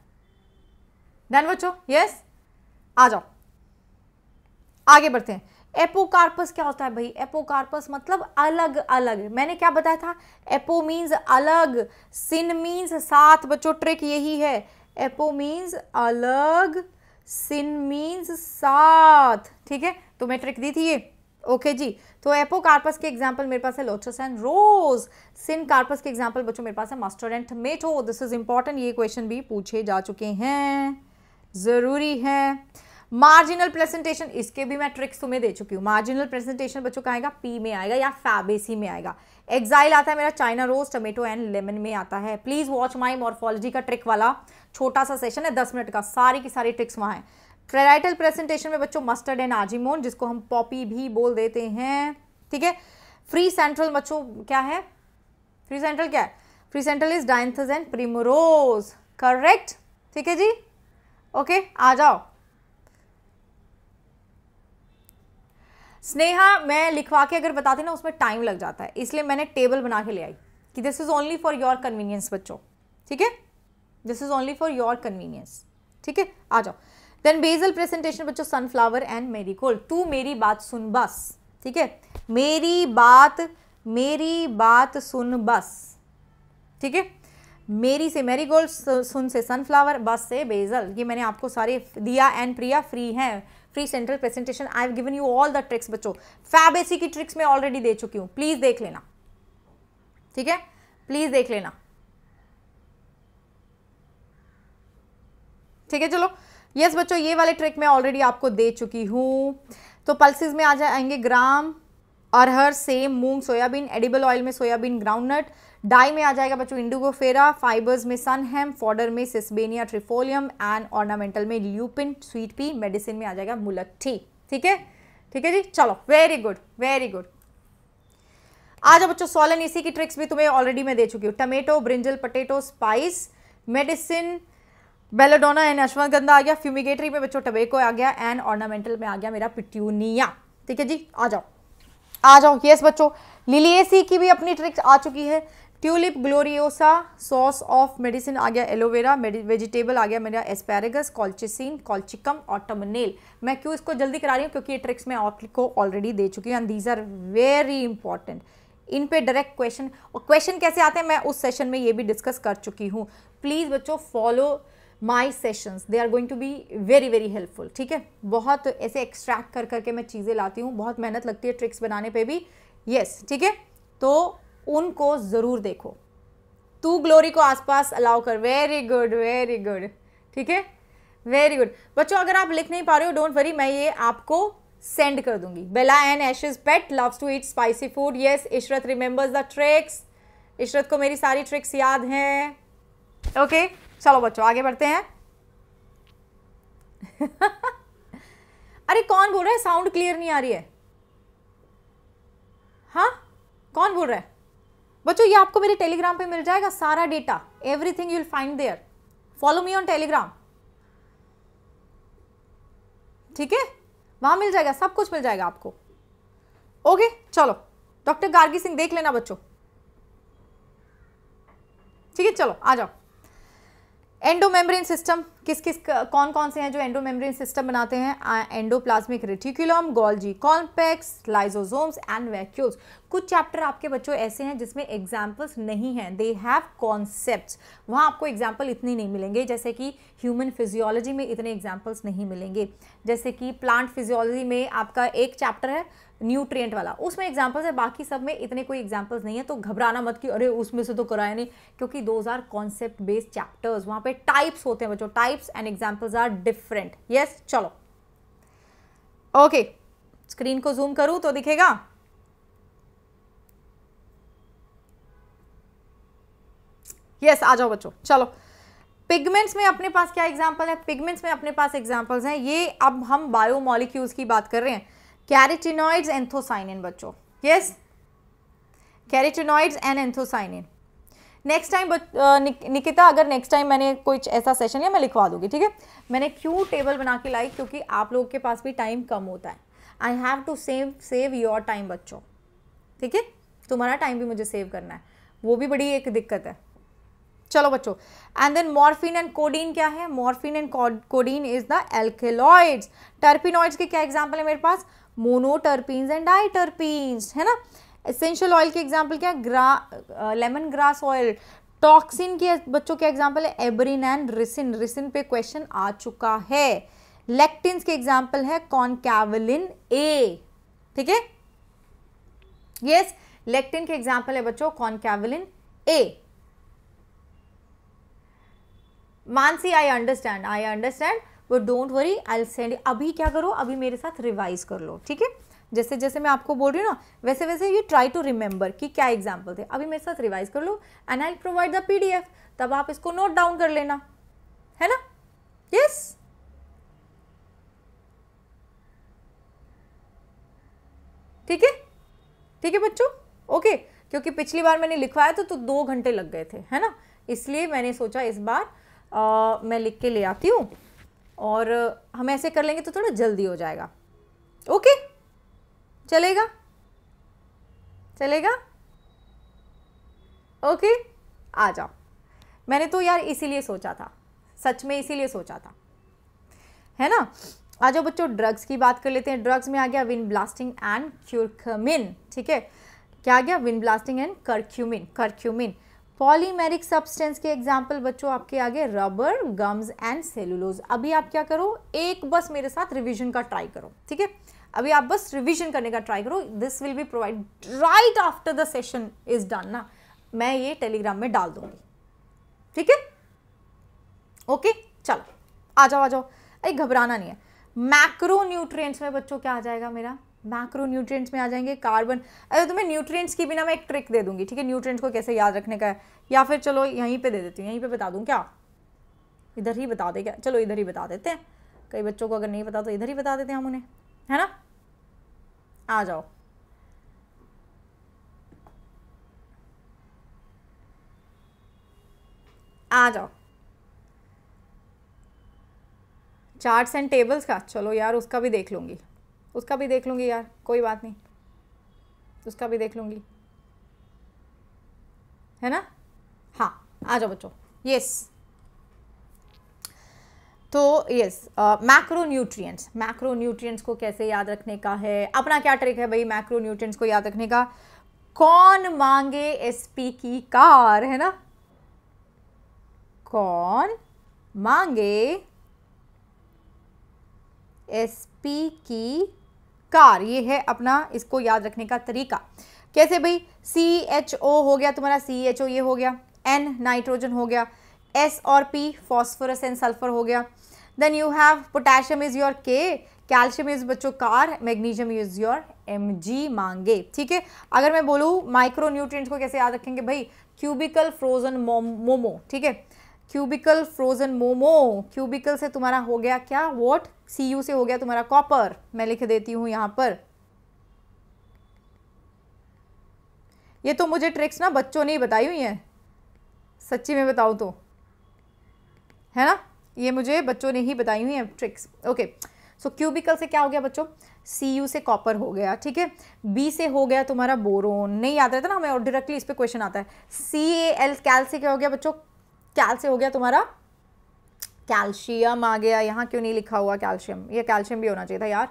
डन बच्चों यस आ जाओ आगे बढ़ते हैं एपोकार्पस क्या होता है भाई एपोकार्पस मतलब अलग अलग मैंने क्या बताया था एपो मींस अलग सिन मीन्स साथ बच्चों ट्रिक यही है एपो मीन्स अलग सिन मीन्स साथ ठीक है तो मैं ट्रिक दी थी ये ओके okay जी तो एपो कार्पस के एग्जाम्पल मेरे पास है lotus and rose syncarpous के एग्जाम्पल बच्चों मेरे पास है mustard and tomato this is important ये क्वेश्चन भी पूछे जा चुके हैं ज़रूरी है मार्जिनल प्रेजेंटेशन इसके भी मैं ट्रिक्स तुम्हें दे चुकी हूँ मार्जिनल प्रेजेंटेशन बच्चों का आएगा पी में आएगा या फैबेसी में आएगा एक्साइल आता है मेरा China rose tomato and lemon में आता है प्लीज़ वॉच माई मॉर्फोलॉजी का ट्रिक वाला छोटा सा सेशन है दस मिनट का सारी की सारी ट्रिक्स वहाँ है ट्रेराइटल प्रेजेंटेशन में बच्चों मस्टर्ड एंड आजीमोन जिसको हम पॉपी भी बोल देते हैं ठीक है फ्री सेंट्रल बच्चों क्या है फ्री सेंट्रल क्या है free central is Dianthus and primrose correct ठीक है जी ओके आ जाओ स्नेहा मैं लिखवा के अगर बताती ना उसमें टाइम लग जाता है इसलिए मैंने टेबल बना के ले आई कि this is only for your convenience बच्चों ठीक है this is only for your convenience ठीक है आ जाओ देन बेजल प्रेजेंटेशन बच्चों सनफ्लावर एंड मेरी गोल्ड तू मेरी बात सुन बस ठीक है मेरी बात मेरी बात सुन बस ठीक है मेरी से मेरी गोल्ड सुन से सनफ्लावर बस से बेजल ये मैंने आपको सारे दिया एंड प्रिया फ्री हैं free central presentation I have given you all the tricks बच्चों फैब एसी की ट्रिक्स मैं ऑलरेडी दे चुकी हूँ प्लीज़ देख लेना ठीक है प्लीज़ देख लेना ठीक है चलो यस yes, बच्चों ये वाले ट्रिक मैं ऑलरेडी आपको दे चुकी हूँ तो पल्सिस में आ जाएंगे gram arhar sem moong soybean edible oil में सोयाबीन ग्राउंडनट डाई में आ जाएगा बच्चों इंडोगोफेरा फाइबर्स में सन हेम फॉडर में सिस्बेनिया ट्रिफोलियम एंड ऑर्नामेंटल में ल्यूपिन स्वीट पी मेडिसिन में आ जाएगा मुलट्ठी ठीक है ठीक है जी चलो वेरी गुड वेरी गुड आज बच्चों सोलन इसी की ट्रिक्स भी तुम्हें ऑलरेडी मैं दे चुकी हूँ tomato brinjal potato spice medicine belladonna and ashwagandha आ गया फ्यूमिगेटरी में बच्चों टबेको आ गया एंड ऑर्नामेंटल में आ गया मेरा पिट्यूनिया ठीक है जी आ जाओ आ जाओ यस बच्चों लिलिएसी की भी अपनी ट्रिक्स आ चुकी है ट्यूलिप ग्लोरियोसा सॉस ऑफ मेडिसिन आ गया एलोवेरा वेजिटेबल आ गया मेरा एस्पेरेगस कॉल्चिसिन कॉल्चिकम और टमनेल मैं क्यों इसको जल्दी करा रही हूँ क्योंकि ये ट्रिक्स मैं आपको ऑलरेडी दे चुकी हूँ and these are very important इन पे डायरेक्ट क्वेश्चन और क्वेश्चन कैसे आते हैं मैं उस सेशन में ये भी डिस्कस कर चुकी हूँ प्लीज़ बच्चों follow my sessions they are going to be very very helpful ठीक है बहुत ऐसे एक्सट्रैक्ट कर करके मैं चीज़ें लाती हूँ बहुत मेहनत लगती है ट्रिक्स बनाने पे भी येस yes, ठीक है तो उनको ज़रूर देखो तू ग्लोरी को आसपास अलाउ कर वेरी गुड वेरी गुड ठीक है वेरी गुड बच्चों अगर आप लिख नहीं पा रहे हो डोंट वरी मैं ये आपको सेंड कर दूंगी Bella and Ashes pet loves to eat spicy food yes Ishrat remembers the tricks Ishrat को मेरी सारी ट्रिक्स याद हैं ओके okay, चलो बच्चों आगे बढ़ते हैं अरे कौन बोल रहा है साउंड क्लियर नहीं आ रही है हाँ कौन बोल रहा है बच्चों ये आपको मेरे टेलीग्राम पे मिल जाएगा सारा data everything you will find there follow me on Telegram ठीक है वहां मिल जाएगा सब कुछ मिल जाएगा आपको ओके चलो डॉक्टर गार्गी सिंह देख लेना बच्चों ठीक है चलो आ जाओ एंडोमेम्ब्रेन सिस्टम किस किस कौन कौन से हैं जो एंडोमेम्ब्रेन सिस्टम बनाते हैं endoplasmic reticulum Golgi complex lysosomes and vacuoles कुछ चैप्टर आपके बच्चों ऐसे हैं जिसमें एग्जाम्पल्स नहीं हैं दे हैव कॉन्सेप्ट वहाँ आपको एग्जाम्पल इतने नहीं मिलेंगे जैसे कि ह्यूमन फिजियोलॉजी में इतने एग्जाम्पल्स नहीं मिलेंगे जैसे कि प्लांट फिजियोलॉजी में आपका एक चैप्टर है न्यूट्रिएंट वाला उसमें एग्जाम्पल्स है बाकी सब में इतने कोई एग्जाम्पल्स नहीं है तो घबराना मत कि अरे उसमें से तो कराया नहीं क्योंकि those are concept based chapters वहाँ पे टाइप्स होते हैं बच्चों types and examples are different yes चलो ओके okay. स्क्रीन को जूम करूँ तो दिखेगा यस आ जाओ बच्चों चलो पिगमेंट्स में अपने पास क्या एग्जाम्पल है पिगमेंट्स में अपने पास एग्जाम्पल्स हैं ये अब हम बायोमोलिक्यूल्स की बात कर रहे हैं कैरेटिनॉइड्स एंथोसाइनिन बच्चों yes carotenoids and anthocyanin next time Nikita अगर नेक्स्ट टाइम मैंने कोई ऐसा सेशन है मैं लिखवा दूंगी ठीक है मैंने क्यों टेबल बना के लाई क्योंकि आप लोगों के पास भी टाइम कम होता है I have to save save your time बच्चों ठीक है तुम्हारा टाइम भी मुझे सेव करना है वो भी बड़ी एक दिक्कत है चलो बच्चों and then morphine and codeine क्या है morphine and codeine is the alkaloids terpenoids के क्या एग्जाम्पल है मेरे पास मोनोटर्पिन एंड डाइटर्पिन्स है ना एसेंशियल ऑयल के एग्जाम्पल क्या ग्रा लेमन ग्रास ऑयल टॉक्सिन के बच्चों के एग्जाम्पल है एबरिन एंड रिसिन रिसिन पे क्वेश्चन आ चुका है लेक्टिन के एग्जाम्पल है कॉनकैवलिन ए ठीक है यस लेक्टिन के एग्जाम्पल है बच्चों concanavalin A Mansi I understand I understand but don't worry I send अभी क्या करो अभी मेरे साथ रिवाइज कर लो ठीक है जैसे जैसे मैं आपको बोल रही हूँ ना वैसे वैसे यू ट्राई टू रिमेंबर कि क्या एग्जाम्पल थे अभी मेरे साथ रिवाइज कर लो and I provide the P तब आप इसको नोट डाउन कर लेना है ना यस yes? ठीक है ठीक है बच्चों ओके क्योंकि पिछली बार मैंने लिखवाया था तो दो घंटे लग गए थे है ना इसलिए मैंने सोचा इस बार आ, मैं लिख के ले आती हूँ और हम ऐसे कर लेंगे तो थोड़ा जल्दी हो जाएगा ओके चलेगा चलेगा ओके आ जाओ मैंने तो यार इसीलिए सोचा था सच में इसीलिए सोचा था है ना आ जाओ बच्चों ड्रग्स की बात कर लेते हैं ड्रग्स में आ गया विन ब्लास्टिंग एंड क्यूरक्यूमिन ठीक है क्या आ गया vinblastine and curcumin curcumin polymeric substance के एग्जाम्पल बच्चों आपके आगे रबर गम्स एंड सेलुलोज अभी आप क्या करो एक बस मेरे साथ रिविजन का ट्राई करो ठीक है अभी आप बस रिविजन करने का ट्राई करो this will be provide right after the session is done ना मैं ये टेलीग्राम में डाल दूंगी ठीक है ओके चलो आ जाओ आ जाओ अरे घबराना नहीं है मैक्रो न्यूट्रिएंट्स में बच्चों क्या आ जाएगा मेरा मैक्रोन्यूट्रिएंट्स में आ जाएंगे कार्बन अरे तुम्हें न्यूट्रिएंट्स की बिना मैं एक ट्रिक दे दूंगी ठीक है न्यूट्रिएंट्स को कैसे याद रखने का है या फिर चलो यहीं पे दे देती हूँ यहीं पे बता दूँ क्या इधर ही बता दे क्या चलो इधर ही बता देते हैं कई बच्चों को अगर नहीं पता तो इधर ही बता देते हैं हम उन्हें है ना आ जाओ आ जाओ चार्ट्स एंड टेबल्स का चलो यार उसका भी देख लूंगी उसका भी देख लूँगी यार कोई बात नहीं उसका भी देख लूँगी है ना हाँ आ जाओ बच्चों यस तो yes macronutrients macronutrients को कैसे याद रखने का है अपना क्या ट्रिक है भाई मैक्रो न्यूट्रिएंट्स को याद रखने का कौन मांगे एसपी की कार है ना कौन मांगे एसपी की कार ये है अपना इसको याद रखने का तरीका कैसे भाई सी एच ओ हो गया तुम्हारा सी एच ओ ये हो गया एन नाइट्रोजन हो गया एस और पी फॉस्फोरस एंड सल्फर हो गया then you have potassium is your K calcium is बच्चों car magnesium is your M G मांगे ठीक है अगर मैं बोलूँ माइक्रो न्यूट्रिएंट्स को कैसे याद रखेंगे भाई क्यूबिकल फ्रोजन मोमो ठीक है क्यूबिकल फ्रोजन मोमो क्यूबिकल से तुम्हारा हो गया क्या वॉट सी यू से हो गया तुम्हारा कॉपर मैं लिख देती हूं यहां पर ये तो मुझे ट्रिक्स ना बच्चों ने ही बताई हुई है सच्ची में बताऊं तो है ना ये मुझे बच्चों ने ही बताई हुई है ट्रिक्स ओके सो क्यूबिकल से क्या हो गया बच्चों सी यू से कॉपर हो गया ठीक है बी से हो गया तुम्हारा बोरोन नहीं याद रहता ना हमें और डायरेक्टली इस पर क्वेश्चन आता है सी ए एल कैल से क्या हो गया बच्चों कैल से हो गया तुम्हारा कैल्शियम आ गया यहाँ क्यों नहीं लिखा हुआ कैल्शियम ये कैल्शियम भी होना चाहिए था यार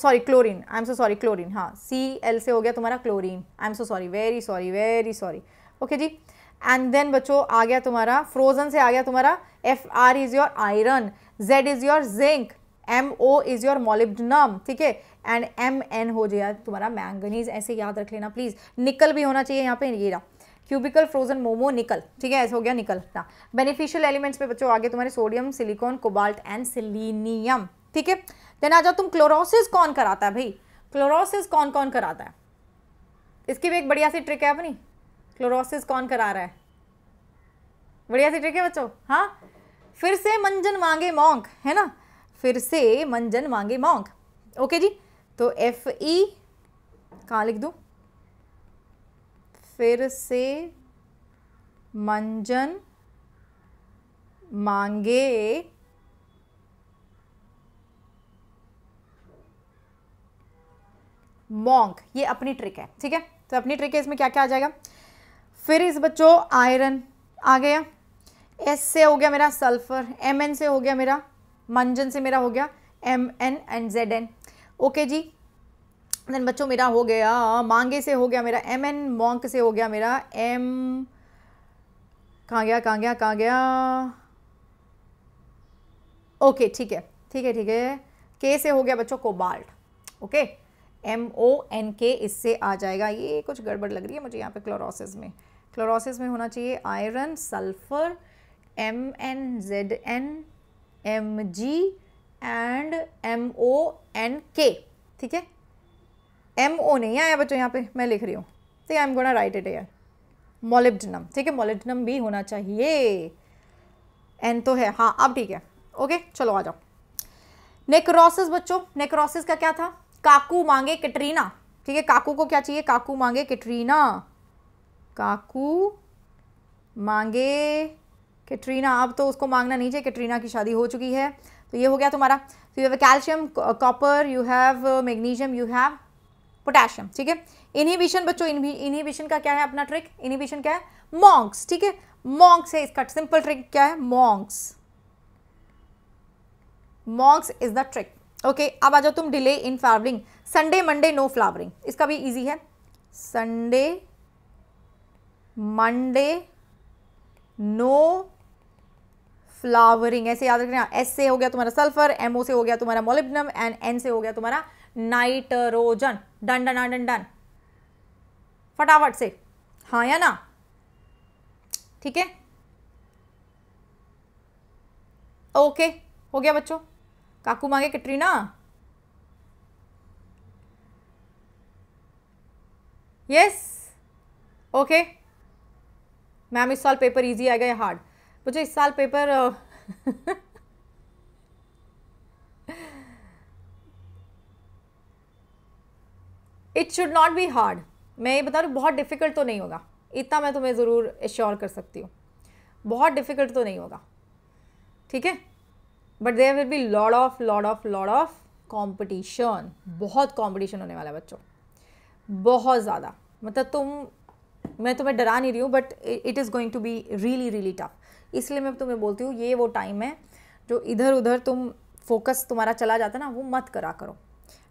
sorry chlorine I am so sorry chlorine हाँ सी एल से हो गया तुम्हारा chlorine I am so sorry very sorry very sorry okay जी एंड देन बच्चों आ गया तुम्हारा फ्रोजन से आ गया तुम्हारा F R is your iron Z is your zinc M O is your molybdenum ठीक है एंड एम एन हो जाए तुम्हारा मैंगनीज ऐसे याद रख लेना प्लीज़ निकल भी होना चाहिए यहाँ पे ये रहा क्यूबिकल फ्रोजन मोमो निकल ठीक है ऐसा हो गया निकल ना बेनिफिशियल एलिमेंट्स पे बच्चों आगे तुम्हारे sodium silicon cobalt and selenium ठीक है देन आ जाओ तुम क्लोरोसिस कौन कराता है भाई क्लोरोसिस कौन कौन कराता है इसकी भी एक बढ़िया सी ट्रिक है अपनी क्लोरोसिस कौन करा रहा है बढ़िया सी ट्रिक है बच्चों हाँ फिर से मंजन मांगे मोंक है ना फिर से मंजन मांगे मोंक ओके जी तो एफ ई e, कहाँ लिख दूँ फिर से मंजन मांगे मोंग ये अपनी ट्रिक है ठीक है तो अपनी ट्रिक है इसमें क्या क्या आ जाएगा फिर इस बच्चों आयरन आ गया एस से हो गया मेरा सल्फर एम एन से हो गया मेरा मंजन से मेरा हो गया M N and Z N okay जी देन बच्चों मेरा हो गया मांगे से हो गया मेरा एम एन मॉन्क से हो गया मेरा एम कहाँ गया कहाँ गया कहाँ गया ओके ठीक है ठीक है ठीक है के से हो गया बच्चों cobalt okay M O N K इससे आ जाएगा ये कुछ गड़बड़ लग रही है मुझे यहाँ पे क्लोरोसिस में क्लोरोसिस में होना चाहिए iron sulphur M N Z N M G and M O N K ठीक है एम ओ नहीं आया बच्चों यहाँ पे मैं लिख रही हूँ ठीक है I am gonna write it air molybdenum ठीक है मोलिब्डनम भी होना चाहिए एन तो है हाँ अब ठीक है ओके चलो आ जाओ नेक्रोसिस बच्चों नेक्रोसिस का क्या था काकू मांगे कटरीना ठीक है काकू को क्या चाहिए काकू मांगे कैटरीना काकू मांगे कैटरीना अब तो उसको मांगना नहीं चाहिए कैटरीना की शादी हो चुकी है तो ये हो गया तुम्हारा तो you have calcium copper you have magnesium you have potassium ठीक है इनहिबिशन बच्चों इनहिबिशन का क्या है अपना ट्रिक इनहिबिशन क्या है मॉन्क्स ठीक है मॉन्क्स है इसका सिंपल ट्रिक क्या है monks monks is the trick okay अब आ जाओ तुम delay in flowering Sunday Monday no flowering इसका भी इजी है संडे मंडे नो फ्लावरिंग ऐसे याद रखना एस से हो गया तुम्हारा सल्फर एमओ से हो गया तुम्हारा मोलिब्डम एंड एन से हो गया तुम्हारा nitrogen done done done done फटाफट से हाँ या ना ठीक है ओके हो गया बच्चों काकू मांगे कटरीना यस ओके मैम इस साल पेपर इजी आ गया हार्ड मुझे इस साल paper it should not be hard मैं ये बता रही बहुत डिफ़िकल्ट तो नहीं होगा इतना मैं तुम्हें ज़रूर एश्योर कर सकती हूँ बहुत डिफ़िकल्ट तो नहीं होगा ठीक है but there will be loads of loads of loads of competition बहुत कॉम्पिटिशन होने वाला है बच्चों बहुत ज़्यादा मतलब तुम मैं तुम्हें डरा नहीं रही हूँ but it is going to be really really tough इसलिए मैं तुम्हें बोलती हूँ ये वो टाइम है जो इधर उधर तुम फोकस तुम्हारा चला जाता है ना वो मत करा करो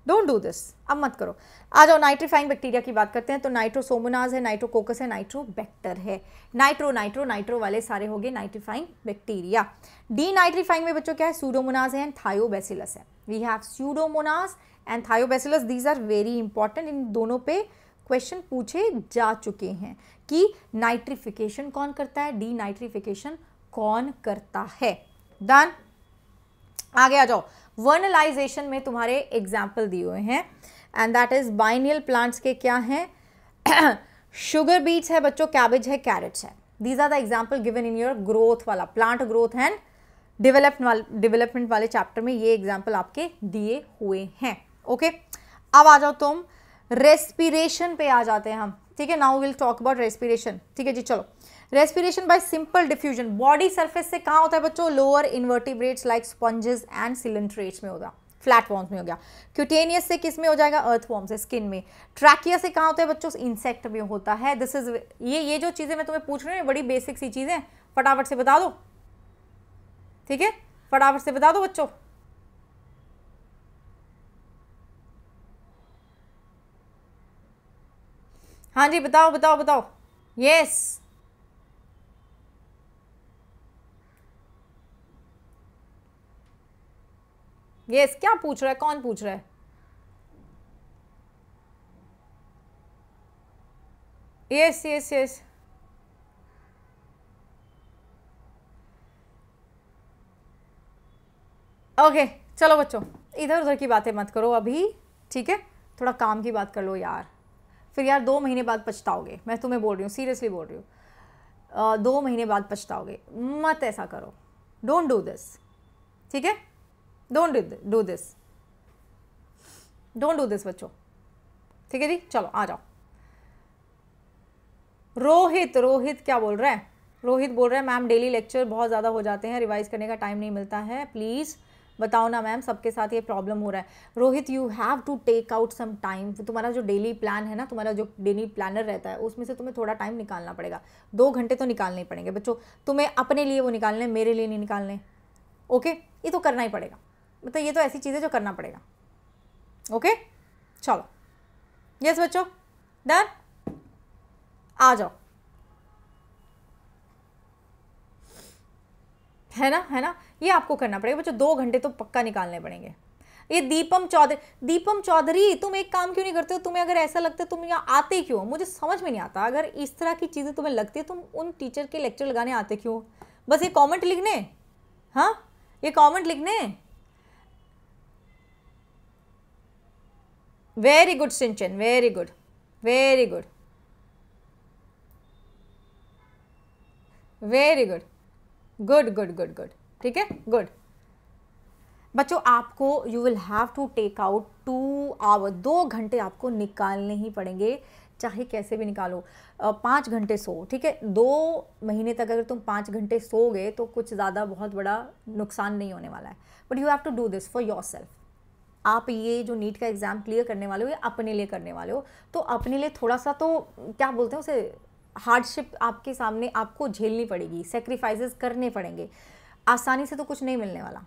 डोंट डू दिस अब मत करो आ जाओ नाइट्रीफाइंग बैक्टीरिया की बात करते हैं तो नाइट्रोसोमोनाज है नाइट्रोकोकस है नाइट्रो बैक्टर है नाइट्रो नाइट्रो नाइट्रो वाले सारे हो गए नाइट्रीफाइंग बैक्टीरिया डी नाइट्रीफाइंग में बच्चों क्या है सूडोमोनाज है एंड थायोबेसिलस है we have pseudomonas and thiobacillus these are very important in दोनों पे क्वेश्चन पूछे जा चुके हैं कि नाइट्रिफिकेशन कौन करता है डी नाइट्रिफिकेशन कौन करता है डन आगे आ जाओ वर्नलाइजेशन में तुम्हारे एग्जाम्पल दिए हुए हैं and that is biennial plants के क्या हैं शुगर बीट्स है बच्चों कैबेज है कैरेट्स है these are the example given in your growth वाला plant growth and develop development वाले चैप्टर में ये एग्जाम्पल आपके दिए हुए हैं ओके okay? अब आ जाओ तुम रेस्पिरेशन पे आ जाते हैं हम ठीक है now will talk about respiration ठीक है जी चलो respiration by simple diffusion body surface से कहाँ होता है बच्चों lower invertebrates like sponges and coelenterates में होगा फ्लैट वॉर्म्स में हो गया क्यूटेनियस से किस में हो जाएगा अर्थ वॉर्म से स्किन में ट्रैकिया से कहाँ होता है बच्चों इंसेक्ट में होता है दिस इज ये ये जो चीज़ें मैं तुम्हें पूछ रही हूँ बड़ी बेसिक सी चीज़ें फटाफट से बता दो ठीक है फटाफट से बता दो बच्चों हाँ जी बताओ बताओ बताओ यस यस yes, क्या पूछ रहा है कौन पूछ रहा है यस यस यस ओके चलो बच्चों इधर उधर की बातें मत करो अभी ठीक है थोड़ा काम की बात कर लो यार फिर यार दो महीने बाद पछताओगे मैं तुम्हें बोल रही हूँ सीरियसली बोल रही हूँ दो महीने बाद पछताओगे मत ऐसा करो डोंट डू दिस ठीक है don't do this don't do this बच्चों ठीक है जी चलो आ जाओ रोहित रोहित क्या बोल रहा है रोहित बोल रहा है मैम डेली लेक्चर बहुत ज़्यादा हो जाते हैं रिवाइज करने का टाइम नहीं मिलता है प्लीज़ बताओ ना मैम सबके साथ ये प्रॉब्लम हो रहा है Rohit you have to take out some time तुम्हारा जो डेली प्लान है ना तुम्हारा जो डेली प्लानर रहता है उसमें से तुम्हें थोड़ा टाइम निकालना पड़ेगा दो घंटे तो निकालने ही पड़ेंगे बच्चों तुम्हें अपने लिए वो निकालने मेरे लिए नहीं निकालने ओके ये तो करना ही पड़ेगा मतलब ये तो ऐसी चीज़ है जो करना पड़ेगा ओके चलो यस बच्चो डन आ जाओ है ना है ना ये आपको करना पड़ेगा बच्चों दो घंटे तो पक्का निकालने पड़ेंगे ये दीपम चौधरी दीपम चौधरी तुम एक काम क्यों नहीं करते हो तुम्हें अगर ऐसा लगता है तुम यहाँ आते क्यों मुझे समझ में नहीं आता अगर इस तरह की चीज़ें तुम्हें लगती है तुम उन टीचर के लेक्चर लगाने आते क्यों बस ये कमेंट लिखने हाँ ये कमेंट लिखने very good Sinchan very good very good very good good good good good ठीक है गुड बच्चों आपको you will have to take out two hour दो घंटे आपको निकालने ही पड़ेंगे चाहे कैसे भी निकालो पाँच घंटे सो ठीक है दो महीने तक अगर तुम पाँच घंटे सो गए तो कुछ ज़्यादा बहुत बड़ा नुकसान नहीं होने वाला है but you have to do this for yourself आप ये जो नीट का एग्ज़ाम क्लियर करने वाले हो या अपने लिए करने वाले हो तो अपने लिए थोड़ा सा तो क्या बोलते हैं उसे हार्डशिप आपके सामने आपको झेलनी पड़ेगी सेक्रीफाइसेस करने पड़ेंगे आसानी से तो कुछ नहीं मिलने वाला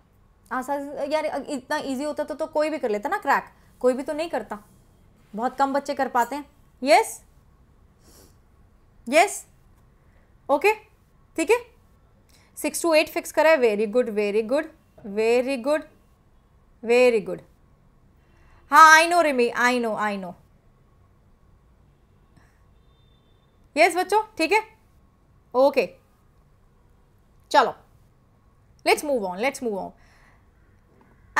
आसानी यार इतना ईजी होता तो, तो कोई भी कर लेता ना क्रैक कोई भी तो नहीं करता बहुत कम बच्चे कर पाते हैं यस यस ओके ठीक है सिक्स टू एट फिक्स करा है very good very good very good very good हाँ I know Rimi I know I know yes बच्चों ठीक है ओके चलो let's move on let's move on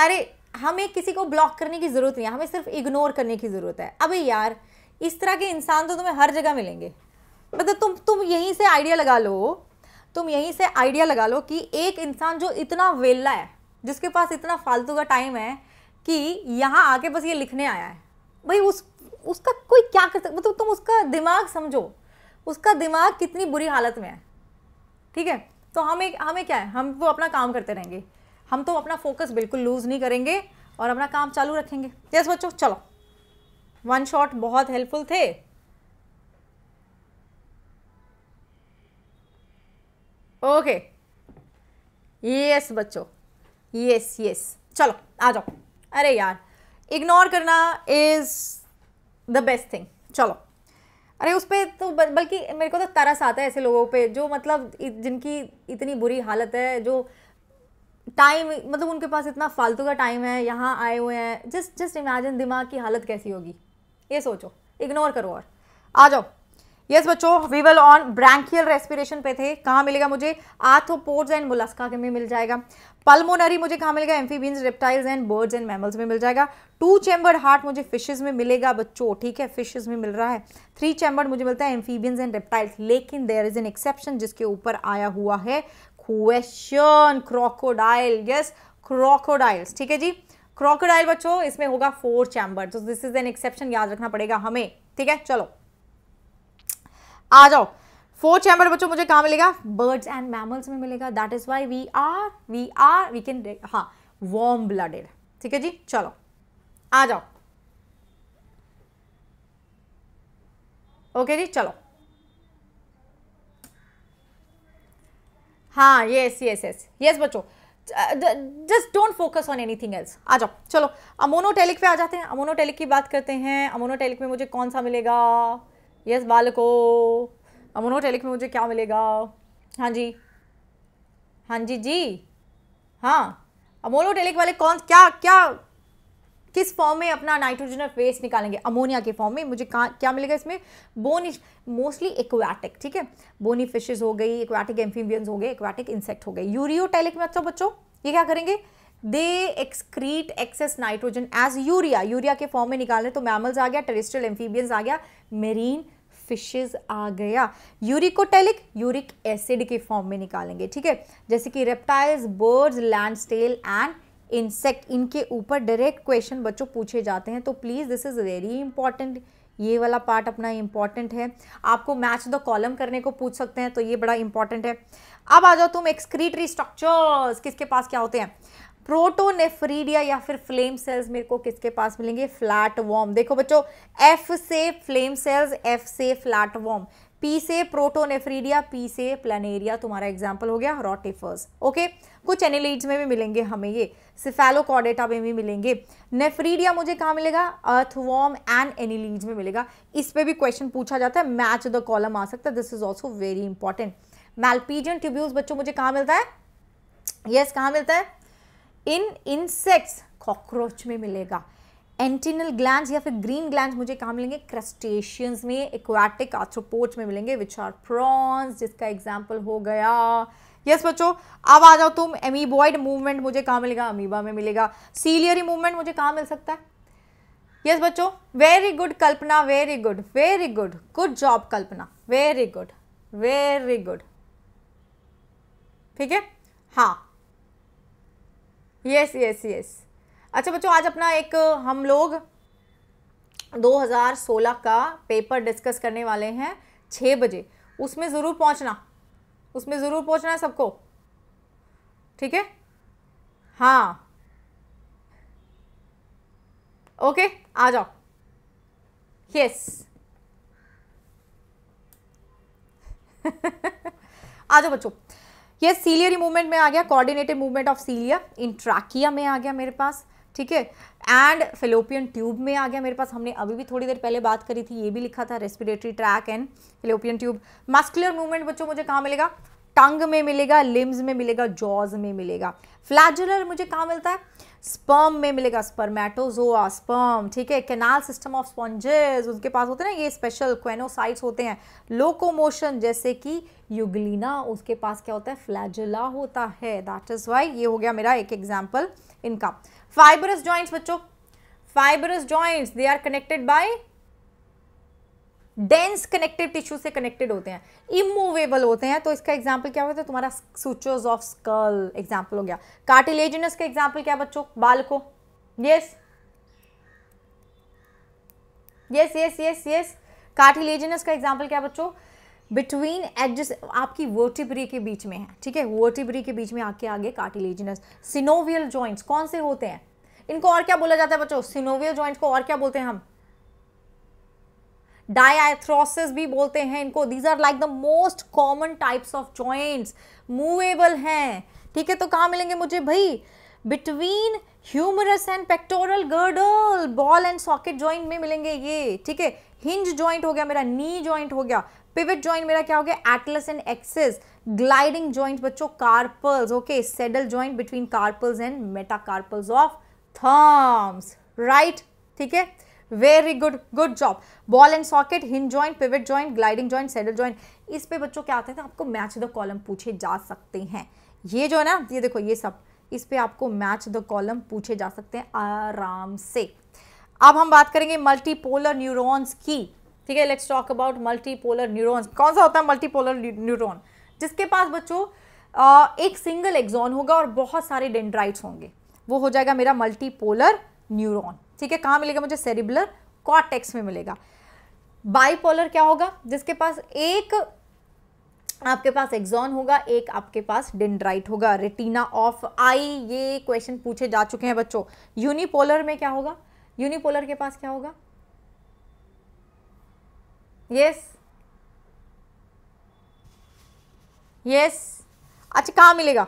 अरे हमें किसी को ब्लॉक करने की ज़रूरत नहीं है हमें सिर्फ इग्नोर करने की ज़रूरत है अबे यार इस तरह के इंसान तो तुम्हें हर जगह मिलेंगे मतलब तुम तुम यहीं से आइडिया लगा लो तुम यहीं से आइडिया लगा लो कि एक इंसान जो इतना वेला है जिसके पास इतना फालतू का टाइम है कि यहाँ आके बस ये लिखने आया है भाई उस उसका कोई क्या कर सकता मतलब तुम उसका दिमाग समझो उसका दिमाग कितनी बुरी हालत में है ठीक है तो हमें हमें क्या है हम वो तो अपना काम करते रहेंगे हम तो अपना फोकस बिल्कुल लूज़ नहीं करेंगे और अपना काम चालू रखेंगे यस बच्चों चलो वन शॉट बहुत हेल्पफुल थे ओके यस बच्चों यस यस चलो आ जाओ अरे यार इग्नोर करना इज़ द बेस्ट थिंग चलो अरे उस पर तो बल्कि मेरे को तो तरस आता है ऐसे लोगों पे जो मतलब जिनकी इतनी बुरी हालत है जो टाइम मतलब उनके पास इतना फालतू का टाइम है यहाँ आए हुए हैं जस्ट जस्ट इमेजिन दिमाग की हालत कैसी होगी ये सोचो इग्नोर करो और आ जाओ यस बच्चों we will on branchial respiration पे थे कहाँ मिलेगा मुझे आर्थोपोड्स एंड मुलास्का में मिल जाएगा पल्मोनरी मुझे कहाँ मिलेगा amphibians reptiles and birds and mammals में मिल जाएगा टू चैम्बर्ड हार्ट मुझे फिशेज में मिलेगा बच्चों ठीक है फिशेज में मिल रहा है थ्री चैम्बर्ड मुझे मिलता है एम्फीबियंस एंड रेप्टाइल्स लेकिन देयर इज एन एक्सेप्शन जिसके ऊपर आया हुआ है क्वेश्चन क्रोकोडाइल यस क्रोकोडाइल्स ठीक है जी क्रोकोडाइल बच्चों इसमें होगा फोर चैम्बर्ड तो दिस इज एन एक्सेप्शन याद रखना पड़ेगा हमें ठीक है चलो आ जाओ फोर्थ चैम्बर बच्चों मुझे कहाँ मिलेगा बर्ड्स एंड मैमल्स में मिलेगा that is why we are we are we can हाँ वॉर्म ब्लडेड ठीक है जी चलो आ जाओ ओके जी चलो हाँ यस यस यस यस बच्चों just don't focus on anything else आ जाओ चलो अमोनोटेलिक पे आ जाते हैं अमोनोटेलिक की बात करते हैं अमोनोटेलिक में मुझे कौन सा मिलेगा यस बालको अमोनोटेलिक में मुझे क्या मिलेगा हाँ जी हाँ जी जी हाँ अमोनोटेलिक वाले कौन क्या क्या किस फॉर्म में अपना नाइट्रोजन और वेस्ट निकालेंगे अमोनिया के फॉर्म में मुझे क्या मिलेगा इसमें बोनी मोस्टली एक्वाटिक ठीक है बोनी फिशेज हो गई एक्वाटिक एम्फीबियंस हो गए एक्वाटिक इंसेक्ट हो गए यूरियोटेलिक में अच्छा बच्चों ये क्या करेंगे they excrete excess nitrogen as urea urea के फॉर्म में निकाल रहे तो मैमल्स आ गया टेरिस्ट्रियल एम्फीबियंस आ गया मेरीन फिशेज आ गया यूरिकोटेलिक यूरिक एसिड के फॉर्म में निकालेंगे ठीक है जैसे कि reptiles birds land snails and insect इनके ऊपर डायरेक्ट क्वेश्चन बच्चों पूछे जाते हैं तो please this is very important ये वाला पार्ट अपना इंपॉर्टेंट है आपको मैच द कॉलम करने को पूछ सकते हैं तो ये बड़ा इंपॉर्टेंट है अब आ जाओ तुम एक्सक्रीटरी स्ट्रक्चर्स किसके पास क्या होते हैं प्रोटोनेफ्रीडिया या फिर फ्लेम सेल्स मेरे को किसके पास मिलेंगे फ्लैट वॉर्म देखो बच्चों एफ से फ्लेम सेल्स एफ से फ्लैट वॉर्म पी से प्रोटोनेफ्रीडिया पी से प्लानेरिया तुम्हारा एग्जाम्पल हो गया रोटिफर्स ओके कुछ एनिलीड्स में भी मिलेंगे हमें ये सिफेलोकॉडेटा में भी मिलेंगे नेफ्रीडिया मुझे कहाँ मिलेगा अर्थवॉर्म एंड एनिलीड्स में मिलेगा इस पर भी क्वेश्चन पूछा जाता है मैच द कॉलम आ सकता है this is also very important malpighian tubules बच्चों मुझे कहाँ मिलता है यस yes, कहाँ मिलता है इन इंसेक्ट्स कॉकरोच में मिलेगा एंटीनल ग्लैंड या फिर ग्रीन ग्लैंड मुझे कहाँ मिलेंगे क्रस्टेशियंस में एक्वाटिक आर्थ्रोपोड्स में मिलेंगे विच आर प्रॉन्स जिसका एग्जाम्पल हो गया यस yes, बच्चों अब आ जाओ तुम एमीबॉइड मूवमेंट मुझे कहाँ मिलेगा अमीबा में मिलेगा सीलियरी मूवमेंट मुझे कहाँ मिल सकता है यस yes, बच्चों very good Kalpana very good very good good job Kalpana very good very good ठीक है हाँ यस यस यस अच्छा बच्चों आज अपना एक हम लोग 2016 का पेपर डिस्कस करने वाले हैं छः बजे उसमें ज़रूर पहुंचना उसमें ज़रूर पहुंचना है सबको ठीक है हाँ ओके आ जाओ यस आ जाओ बच्चों ये सीलियरी मूवमेंट में आ गया coordinated movement of cilia in trachea में आ गया मेरे पास ठीक है एंड फिलोपियन ट्यूब में आ गया मेरे पास हमने अभी भी थोड़ी देर पहले बात करी थी ये भी लिखा था respiratory tract and fallopian tube muscular movement बच्चों मुझे कहाँ मिलेगा टंग में मिलेगा लिम्स में मिलेगा जॉज में मिलेगा फ्लैजुलर मुझे कहाँ मिलता है स्पर्म में मिलेगा स्पर्मेटोजोआ स्पर्म ठीक है कैनाल सिस्टम ऑफ स्पॉन्जेस उसके पास होते हैं ना ये स्पेशल क्वेनोसाइट्स होते हैं लोकोमोशन जैसे कि युगलीना उसके पास क्या होता है फ्लैजला होता है दैट इज़ वाई ये हो गया मेरा एक एग्जाम्पल इनका फाइबरस ज्वाइंट्स बच्चों fibrous joints they are connected by dense connective tissue से कनेक्टेड होते हैं इमूवेबल होते हैं तो इसका एग्जाम्पल क्या होता है तुम्हारा सूचर्स ऑफ स्कल एग्जाम्पल हो गया कार्टिलेजिनस का एग्जाम्पल क्या बच्चों बाल को yes yes yes yes yes cartilaginous का एग्जाम्पल क्या बच्चों बिटवीन एडजस आपकी वोटिब्री के बीच में है ठीक है वोटिब्री के बीच में आके आगे कार्टिलेजिनस सिनोवियल जॉइंट्स कौन से होते हैं इनको और क्या बोला जाता है बच्चों सिनोवियल जॉइंट्स को और क्या बोलते हैं हम डायाथ्रोसिस भी बोलते हैं इनको these are like the most common types of joints movable हैं ठीक है तो कहाँ मिलेंगे मुझे भाई between humerus and pectoral girdle ball and socket joint में मिलेंगे ये ठीक है हिंज जॉइंट हो गया मेरा नी जॉइंट हो गया पिविट जॉइंट मेरा क्या हो गया atlas and axis gliding joint बच्चों carpals okay saddle joint between carpals and metacarpals of thumbs right ठीक है very good good job ball and socket hinge joint pivot joint gliding joint saddle joint इस पे बच्चों क्या आते हैं आपको मैच द कॉलम पूछे जा सकते हैं ये जो है ना ये देखो ये सब इस पे आपको मैच द कॉलम पूछे जा सकते हैं आराम से अब हम बात करेंगे मल्टीपोलर न्यूरोन्स की ठीक है let's talk about multipolar neurons कौन सा होता है मल्टीपोलर न्यूरोन जिसके पास बच्चों एक सिंगल एग्जॉन होगा और बहुत सारे डेंड्राइट्स होंगे वो हो जाएगा मेरा मल्टीपोलर न्यूरोन ठीक है कहाँ मिलेगा मुझे सेरिबुलर कॉटेक्स में मिलेगा बाईपोलर क्या होगा जिसके पास एक आपके पास एक्सॉन होगा एक आपके पास डेंड्राइट होगा रेटिना ऑफ आई ये क्वेश्चन पूछे जा चुके हैं बच्चों यूनिपोलर में क्या होगा यूनिपोलर के पास क्या होगा यस यस अच्छा कहाँ मिलेगा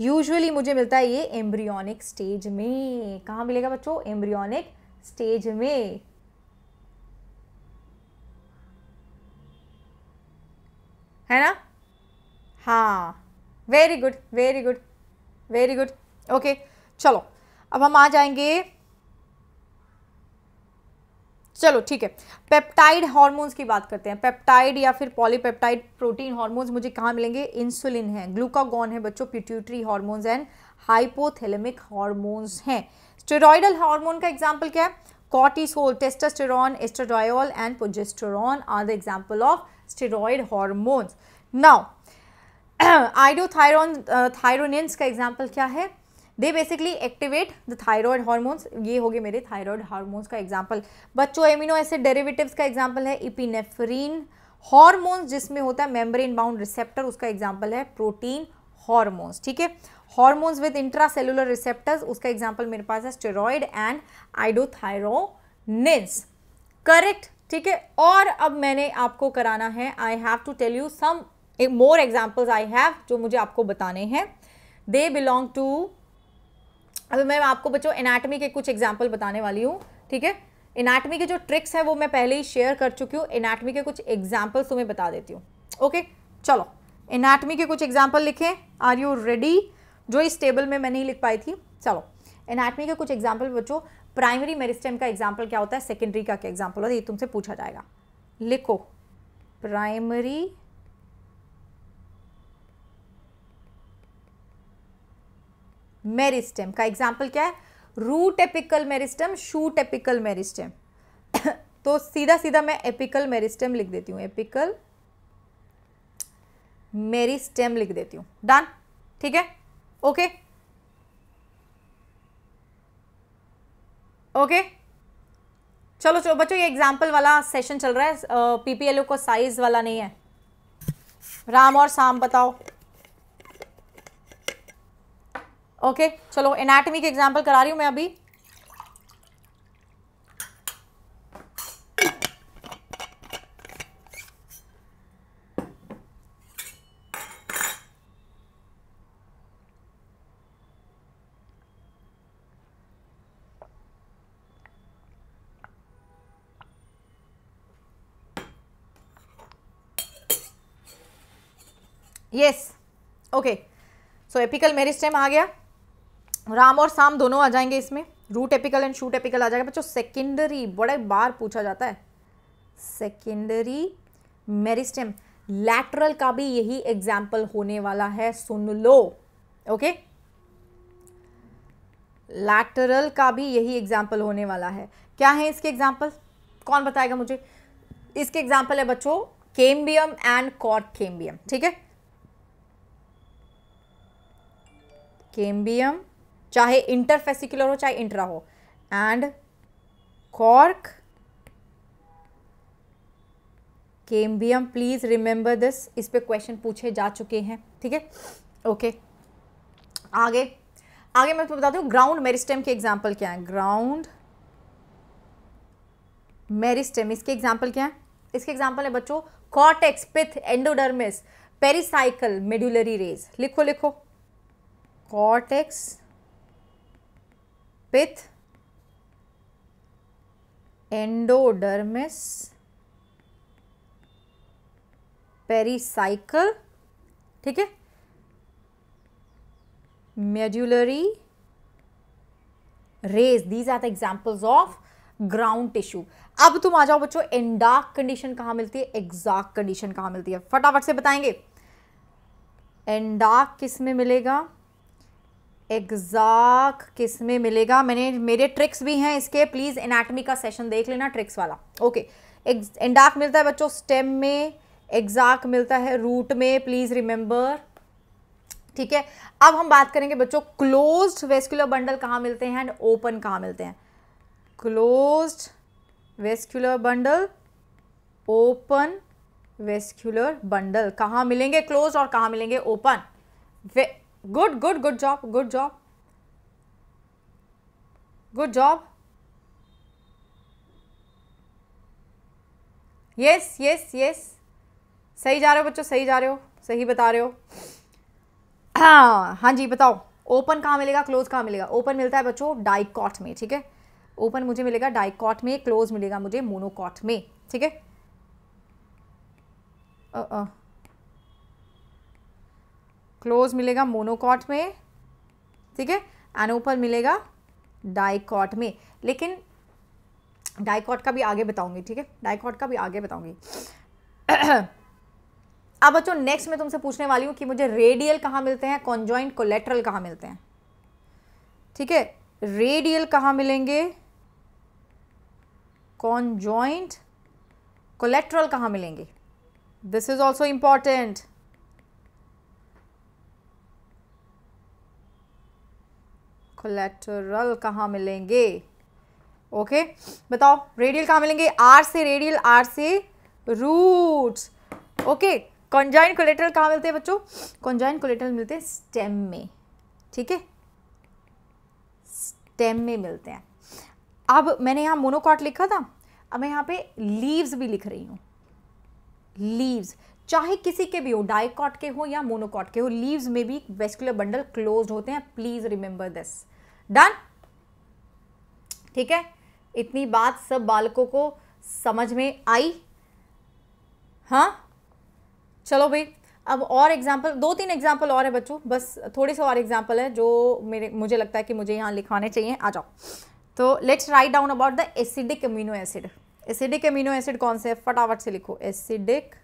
यूजुअली मुझे मिलता है ये एम्ब्रियोनिक स्टेज में कहाँ मिलेगा बच्चों एम्ब्रियोनिक स्टेज में है ना हाँ very good very good very good okay चलो अब हम आ जाएंगे चलो ठीक है पेप्टाइड हार्मोन्स की बात करते हैं पेप्टाइड या फिर पॉलीपेप्टाइड प्रोटीन हार्मोन्स मुझे कहाँ मिलेंगे इंसुलिन है ग्लूकागॉन है बच्चों pituitary hormones and hypothalamic hormones हैं स्टेरॉयडल हार्मोन का एग्जाम्पल क्या है cortisol testosterone estradiol and progesterone are the example of steroid hormones now iodothyronines का एग्जाम्पल क्या है they basically activate the thyroid hormones ये हो गए मेरे थायरॉयड हार्मोन्स का एग्जाम्पल बच्चों एमिनो एसिड डेरिवेटिव्स का एग्जाम्पल है इपिनेफरीन हॉर्मोन्स जिसमें होता है मेम्ब्रेन बाउंड रिसेप्टर उसका एग्जाम्पल है प्रोटीन हॉर्मोन्स ठीक है हॉर्मोन्स विद इंट्रासेलुलर रिसेप्टर्स उसका एग्जाम्पल मेरे पास है स्टेरॉयड एंड आइडोथायरोनिन्स करेक्ट ठीक है और अब मैंने आपको कराना है I have to tell you some more examples I have जो मुझे आपको बताने हैं दे बिलोंग टू अभी मैं आपको बच्चों एनाटमी के कुछ एग्जाम्पल बताने वाली हूँ ठीक है एनाटमी के जो ट्रिक्स है वो मैं पहले ही शेयर कर चुकी हूँ एनाटमी के कुछ एग्जाम्पल्स तुम्हें बता देती हूँ ओके चलो एनाटमी के कुछ एग्जाम्पल लिखें आर यू रेडी जो इस टेबल में मैं नहीं लिख पाई थी चलो एनाटमी के कुछ एग्जाम्पल बच्चों प्राइमरी मेरिस्टेम का एग्जाम्पल क्या होता है सेकेंडरी का क्या एग्जाम्पल होता है ये तुमसे पूछा जाएगा लिखो प्राइमरी मेरिस्टेम का एग्जाम्पल क्या है root apical meristem shoot apical meristem तो सीधा सीधा मैं एपिकल मेरिस्टेम लिख देती हूँ एपिकल मेरिस्टेम लिख देती हूँ डन ठीक है ओके ओके चलो चलो बच्चों ये एग्जाम्पल वाला सेशन चल रहा है पीपीएलओ को साइज वाला नहीं है राम और शाम बताओ ओके चलो एनाटमी की एग्जाम्पल करा रही हूं मैं अभी yes okay so apical meristem आ गया राम और साम दोनों आ जाएंगे इसमें root apical and shoot apical आ जाएगा बच्चों सेकेंडरी बड़े बार पूछा जाता है सेकेंडरी मेरिस्टेम लैटरल का भी यही एग्जाम्पल होने वाला है सुन लो ओके लैटरल का भी यही एग्जाम्पल होने वाला है क्या है इसके एग्जाम्पल कौन बताएगा मुझे इसके एग्जाम्पल है बच्चों केम्बियम एंड कॉट केम्बियम ठीक है केम्बियम चाहे इंटरफेसिकुलर हो चाहे इंट्रा हो and cork cambium please remember this इस पे क्वेश्चन पूछे जा चुके हैं ठीक है ओके आगे आगे मैं तुम्हें बताती हूँ ग्राउंड मेरिस्टेम के एग्जाम्पल क्या है ग्राउंड मेरिस्टेम इसके एग्जाम्पल क्या है इसके एग्जाम्पल है बच्चों cortex pith endodermis pericycle medullary rays लिखो लिखो कॉटेक्स पिथ एंडोडर्मिस पेरीसाइकल ठीक है medullary rays these are the examples of ground tissue अब तुम आ जाओ बच्चों एंडार्क कंडीशन कहां मिलती है एग्जाक कंडीशन कहां मिलती है फटाफट से बताएंगे एंडार्क किस में मिलेगा एग्जैक्ट किस में मिलेगा मैंने मेरे ट्रिक्स भी हैं इसके प्लीज़ एनाटमी का सेशन देख लेना ट्रिक्स वाला ओके एंडाक मिलता है बच्चों स्टेम में एग्जाक मिलता है रूट में प्लीज़ रिमेंबर ठीक है अब हम बात करेंगे बच्चों क्लोज्ड वेस्कुलर बंडल कहाँ मिलते हैं एंड ओपन कहाँ मिलते हैं closed vascular bundle open vascular bundle कहाँ मिलेंगे क्लोज और कहाँ मिलेंगे open good good good job good job good job yes yes yes सही जा रहे हो बच्चों सही जा रहे हो सही बता रहे हो हाँ, हाँ जी बताओ ओपन कहाँ मिलेगा क्लोज कहाँ मिलेगा ओपन मिलता है बच्चों डाइकॉट में ठीक है ओपन मुझे मिलेगा डाइकॉट में क्लोज मिलेगा मुझे मोनोकॉट में ठीक है uh, uh. क्लोज मिलेगा मोनोकॉट में ठीक है एनोपल मिलेगा डाइकॉट में लेकिन डाइकॉट का भी आगे बताऊंगी ठीक है डाइकॉट का भी आगे बताऊंगी अब बच्चों नेक्स्ट मैं तुमसे पूछने वाली हूँ कि मुझे रेडियल कहाँ मिलते हैं कॉन्जॉइंट कोलेट्रल कहाँ मिलते हैं ठीक है रेडियल कहाँ मिलेंगे कॉन्जॉइंट कोलेट्रल कहाँ मिलेंगे this is also important collateral कहाँ मिलेंगे ओके बताओ रेडियल कहाँ मिलेंगे आर से रेडियल आर से रूट्स ओके कॉन्जाइन कोलेटरल कहाँ मिलते हैं बच्चों कॉन्जाइन कोलेटरल मिलते हैं स्टेम में ठीक है स्टेम में मिलते हैं अब मैंने यहाँ मोनोकॉट लिखा था अब मैं यहाँ पे लीव्स भी लिख रही हूँ लीव्स चाहे किसी के भी हो डाइकॉट के हो या मोनोकॉट के हो लीव्स में भी वेस्कुलर बंडल क्लोज होते हैं प्लीज़ रिमेंबर दिस डन ठीक है इतनी बात सब बालकों को समझ में आई हाँ चलो भाई अब और एग्जाम्पल दो तीन एग्जाम्पल और है बच्चों बस थोड़े से और एग्जाम्पल है जो मेरे मुझे लगता है कि मुझे यहाँ लिखवाने चाहिए आ जाओ तो let's write down about the acidic amino acid acidic amino acid कौन से है फटाफट से लिखो एसिडिक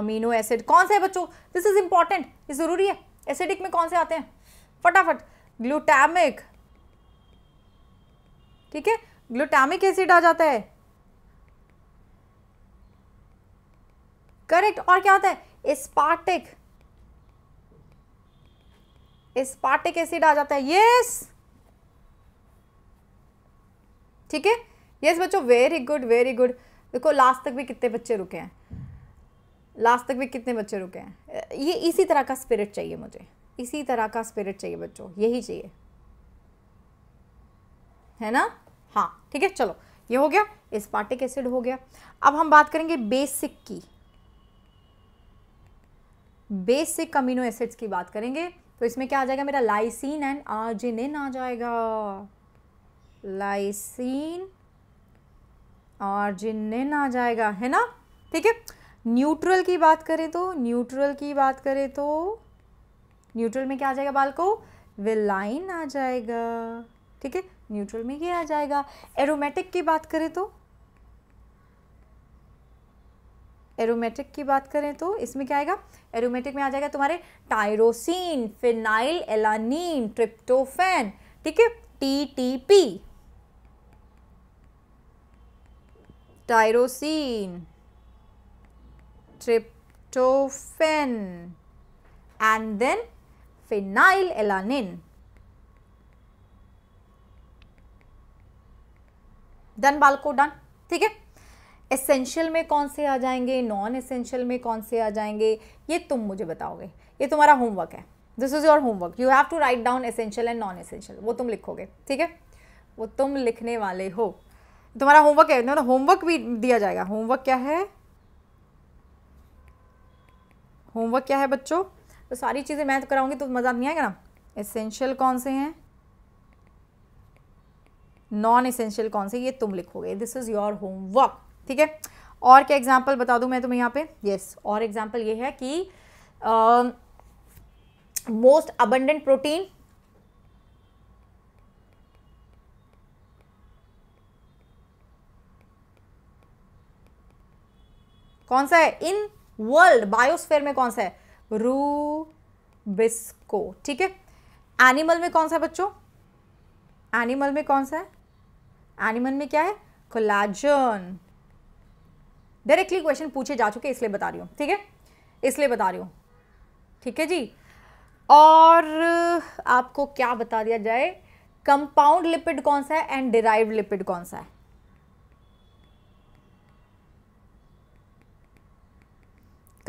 अमीनो एसिड कौन से है बच्चों दिस इज इंपॉर्टेंट ये ज़रूरी है एसिडिक में कौन से आते हैं फटाफट ग्लूटामिक ठीक है ग्लूटामिक एसिड आ जाता है करेक्ट और क्या होता है स्पार्टिक स्पार्टिक एसिड आ जाता है यस ठीक है यस बच्चों वेरी गुड वेरी गुड देखो लास्ट तक भी कितने बच्चे रुके हैं लास्ट तक भी कितने बच्चे रुके हैं ये इसी तरह का स्पिरिट चाहिए मुझे इसी तरह का स्पिरिट चाहिए बच्चों यही चाहिए है ना हाँ ठीक है चलो ये हो गया पार्टिक एसिड हो गया अब हम बात करेंगे बेसिक की बेसिक अमीनो एसिड्स की बात करेंगे तो इसमें क्या आ जाएगा मेरा लाइसिन एंड आर्जिनिन आ जाएगा लाइसिन आर्जिनिन आ जाएगा है ना ठीक है न्यूट्रल की बात करें तो न्यूट्रल की बात करें तो न्यूट्रल में क्या आ जाएगा बाल को विलाइन आ जाएगा ठीक है न्यूट्रल में ये आ जाएगा एरोमेटिक की बात करें तो एरोमेटिक की बात करें तो इसमें क्या आएगा एरोमेटिक में आ जाएगा तुम्हारे टायरोसिन फिनाइल एलानीन ट्रिप्टोफेन ठीक है T T P tyrosine tryptophan and then phenylalanine. Done बाल को डन ठीक है एसेंशियल में कौन से आ जाएंगे नॉन एसेंशियल में कौन से आ जाएंगे ये तुम मुझे बताओगे ये तुम्हारा होमवर्क है this is your homework you have to write down essential and non essential वो तुम लिखोगे ठीक है वो तुम लिखने वाले हो तुम्हारा होमवर्क है ना होमवर्क भी दिया जाएगा होमवर्क क्या है होमवर्क क्या है बच्चों तो सारी चीज़ें तो कराऊंगी तो मज़ा नहीं आएगा ना एसेंशियल कौन से हैं नॉन एसेंशियल कौन से ये तुम लिखोगे दिस इज़ योर होमवर्क ठीक है और क्या एग्जाम्पल बता दूँ मैं तुम्हें यहाँ पे यस yes, और एग्जाम्पल ये है कि मोस्ट अबंडेंट प्रोटीन कौन सा है इन वर्ल्ड बायोस्फेयर में कौन सा है रूबिस्को ठीक है एनिमल में कौन सा है बच्चों एनिमल में कौन सा है एनिमल में क्या है कोलाजन डायरेक्टली क्वेश्चन पूछे जा चुके इसलिए बता रही हूँ ठीक है इसलिए बता रही हूँ ठीक है जी और आपको क्या बता दिया जाए कंपाउंड लिपिड कौन सा है एंड डिराइव लिपिड कौन सा है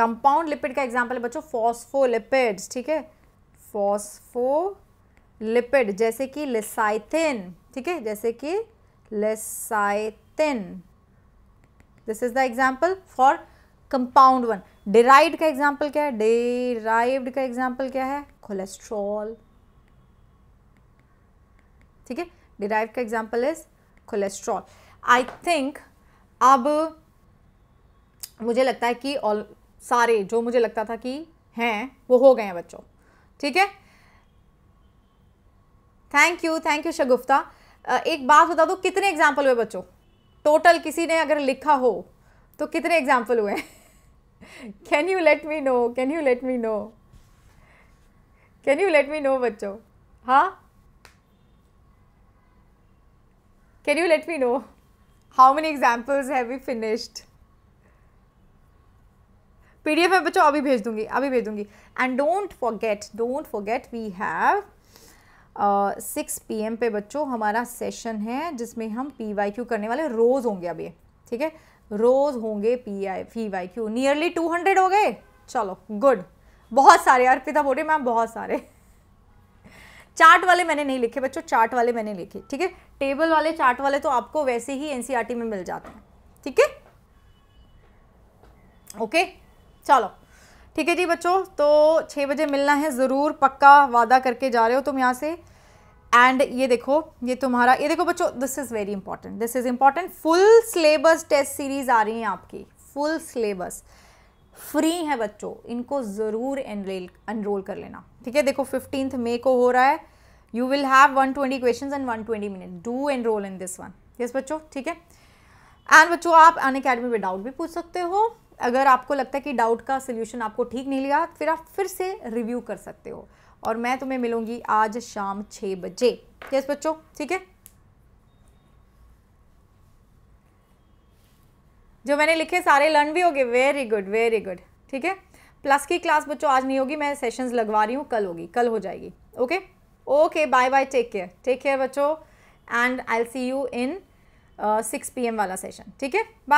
कंपाउंड लिपिड का एग्जाम्पल है बच्चों फॉस्फोलिपिड्स ठीक है फॉस्फोलिपिड जैसे कि लिसाइथिन ठीक है जैसे कि lecithin this is the example for compound one derived का एग्जाम्पल क्या है डिराइव का एग्जाम्पल क्या है कोलेस्ट्रॉल ठीक है डिराइव का example is cholesterol I think अब मुझे लगता है कि ऑल सारे जो मुझे लगता था कि हैं वो हो गए हैं बच्चों ठीक है thank you thank you Shagufta एक बात बता दो कितने एग्जाम्पल हुए बच्चों टोटल किसी ने अगर लिखा हो तो कितने एग्जाम्पल हुए can you let me know can you let me know can you let me know बच्चों हाँ can you let me know how many examples have we finished PDF में बच्चों अभी भेज दूंगी अभी भेज दूंगी and don't forget don't forget we have six P M पे बच्चों हमारा सेशन है जिसमें हम पी वाई क्यू करने वाले रोज़ होंगे अभी ठीक है रोज़ होंगे P I P Y Q nearly two hundred हो गए चलो गुड बहुत सारे अर्पिता बोल मैम बहुत सारे चार्ट वाले मैंने नहीं लिखे बच्चों चार्ट वाले मैंने लिखे ठीक है टेबल वाले चार्ट वाले तो आपको वैसे ही एनसीईआरटी e में मिल जाते हैं ठीक है ओके चलो ठीक है जी बच्चों तो छः बजे मिलना है ज़रूर पक्का वादा करके जा रहे हो तुम यहाँ से एंड ये देखो ये तुम्हारा ये देखो बच्चों this is very important this is important full syllabus test series आ रही है आपकी फुल सिलेबस फ्री है बच्चों इनको ज़रूर एनरेल एनरोल कर लेना ठीक है देखो फिफ्टींथ मे को हो रहा है you will have one twenty question and one twenty minute do enroll in this one yes बच्चों ठीक है एंड बच्चों आप अन अकेडमी में डाउट भी पूछ सकते हो अगर आपको लगता है कि डाउट का सोल्यूशन आपको ठीक नहीं लगा फिर आप फिर से रिव्यू कर सकते हो और मैं तुम्हें मिलूंगी आज शाम छः बजे यस बच्चों ठीक है जो मैंने लिखे सारे लर्न भी हो गए वेरी गुड वेरी गुड ठीक है प्लस की क्लास बच्चों आज नहीं होगी मैं सेशंस लगवा रही हूँ कल होगी कल हो जाएगी okay okay bye bye take care take care बच्चों and I see you in six P वाला सेशन ठीक है बाय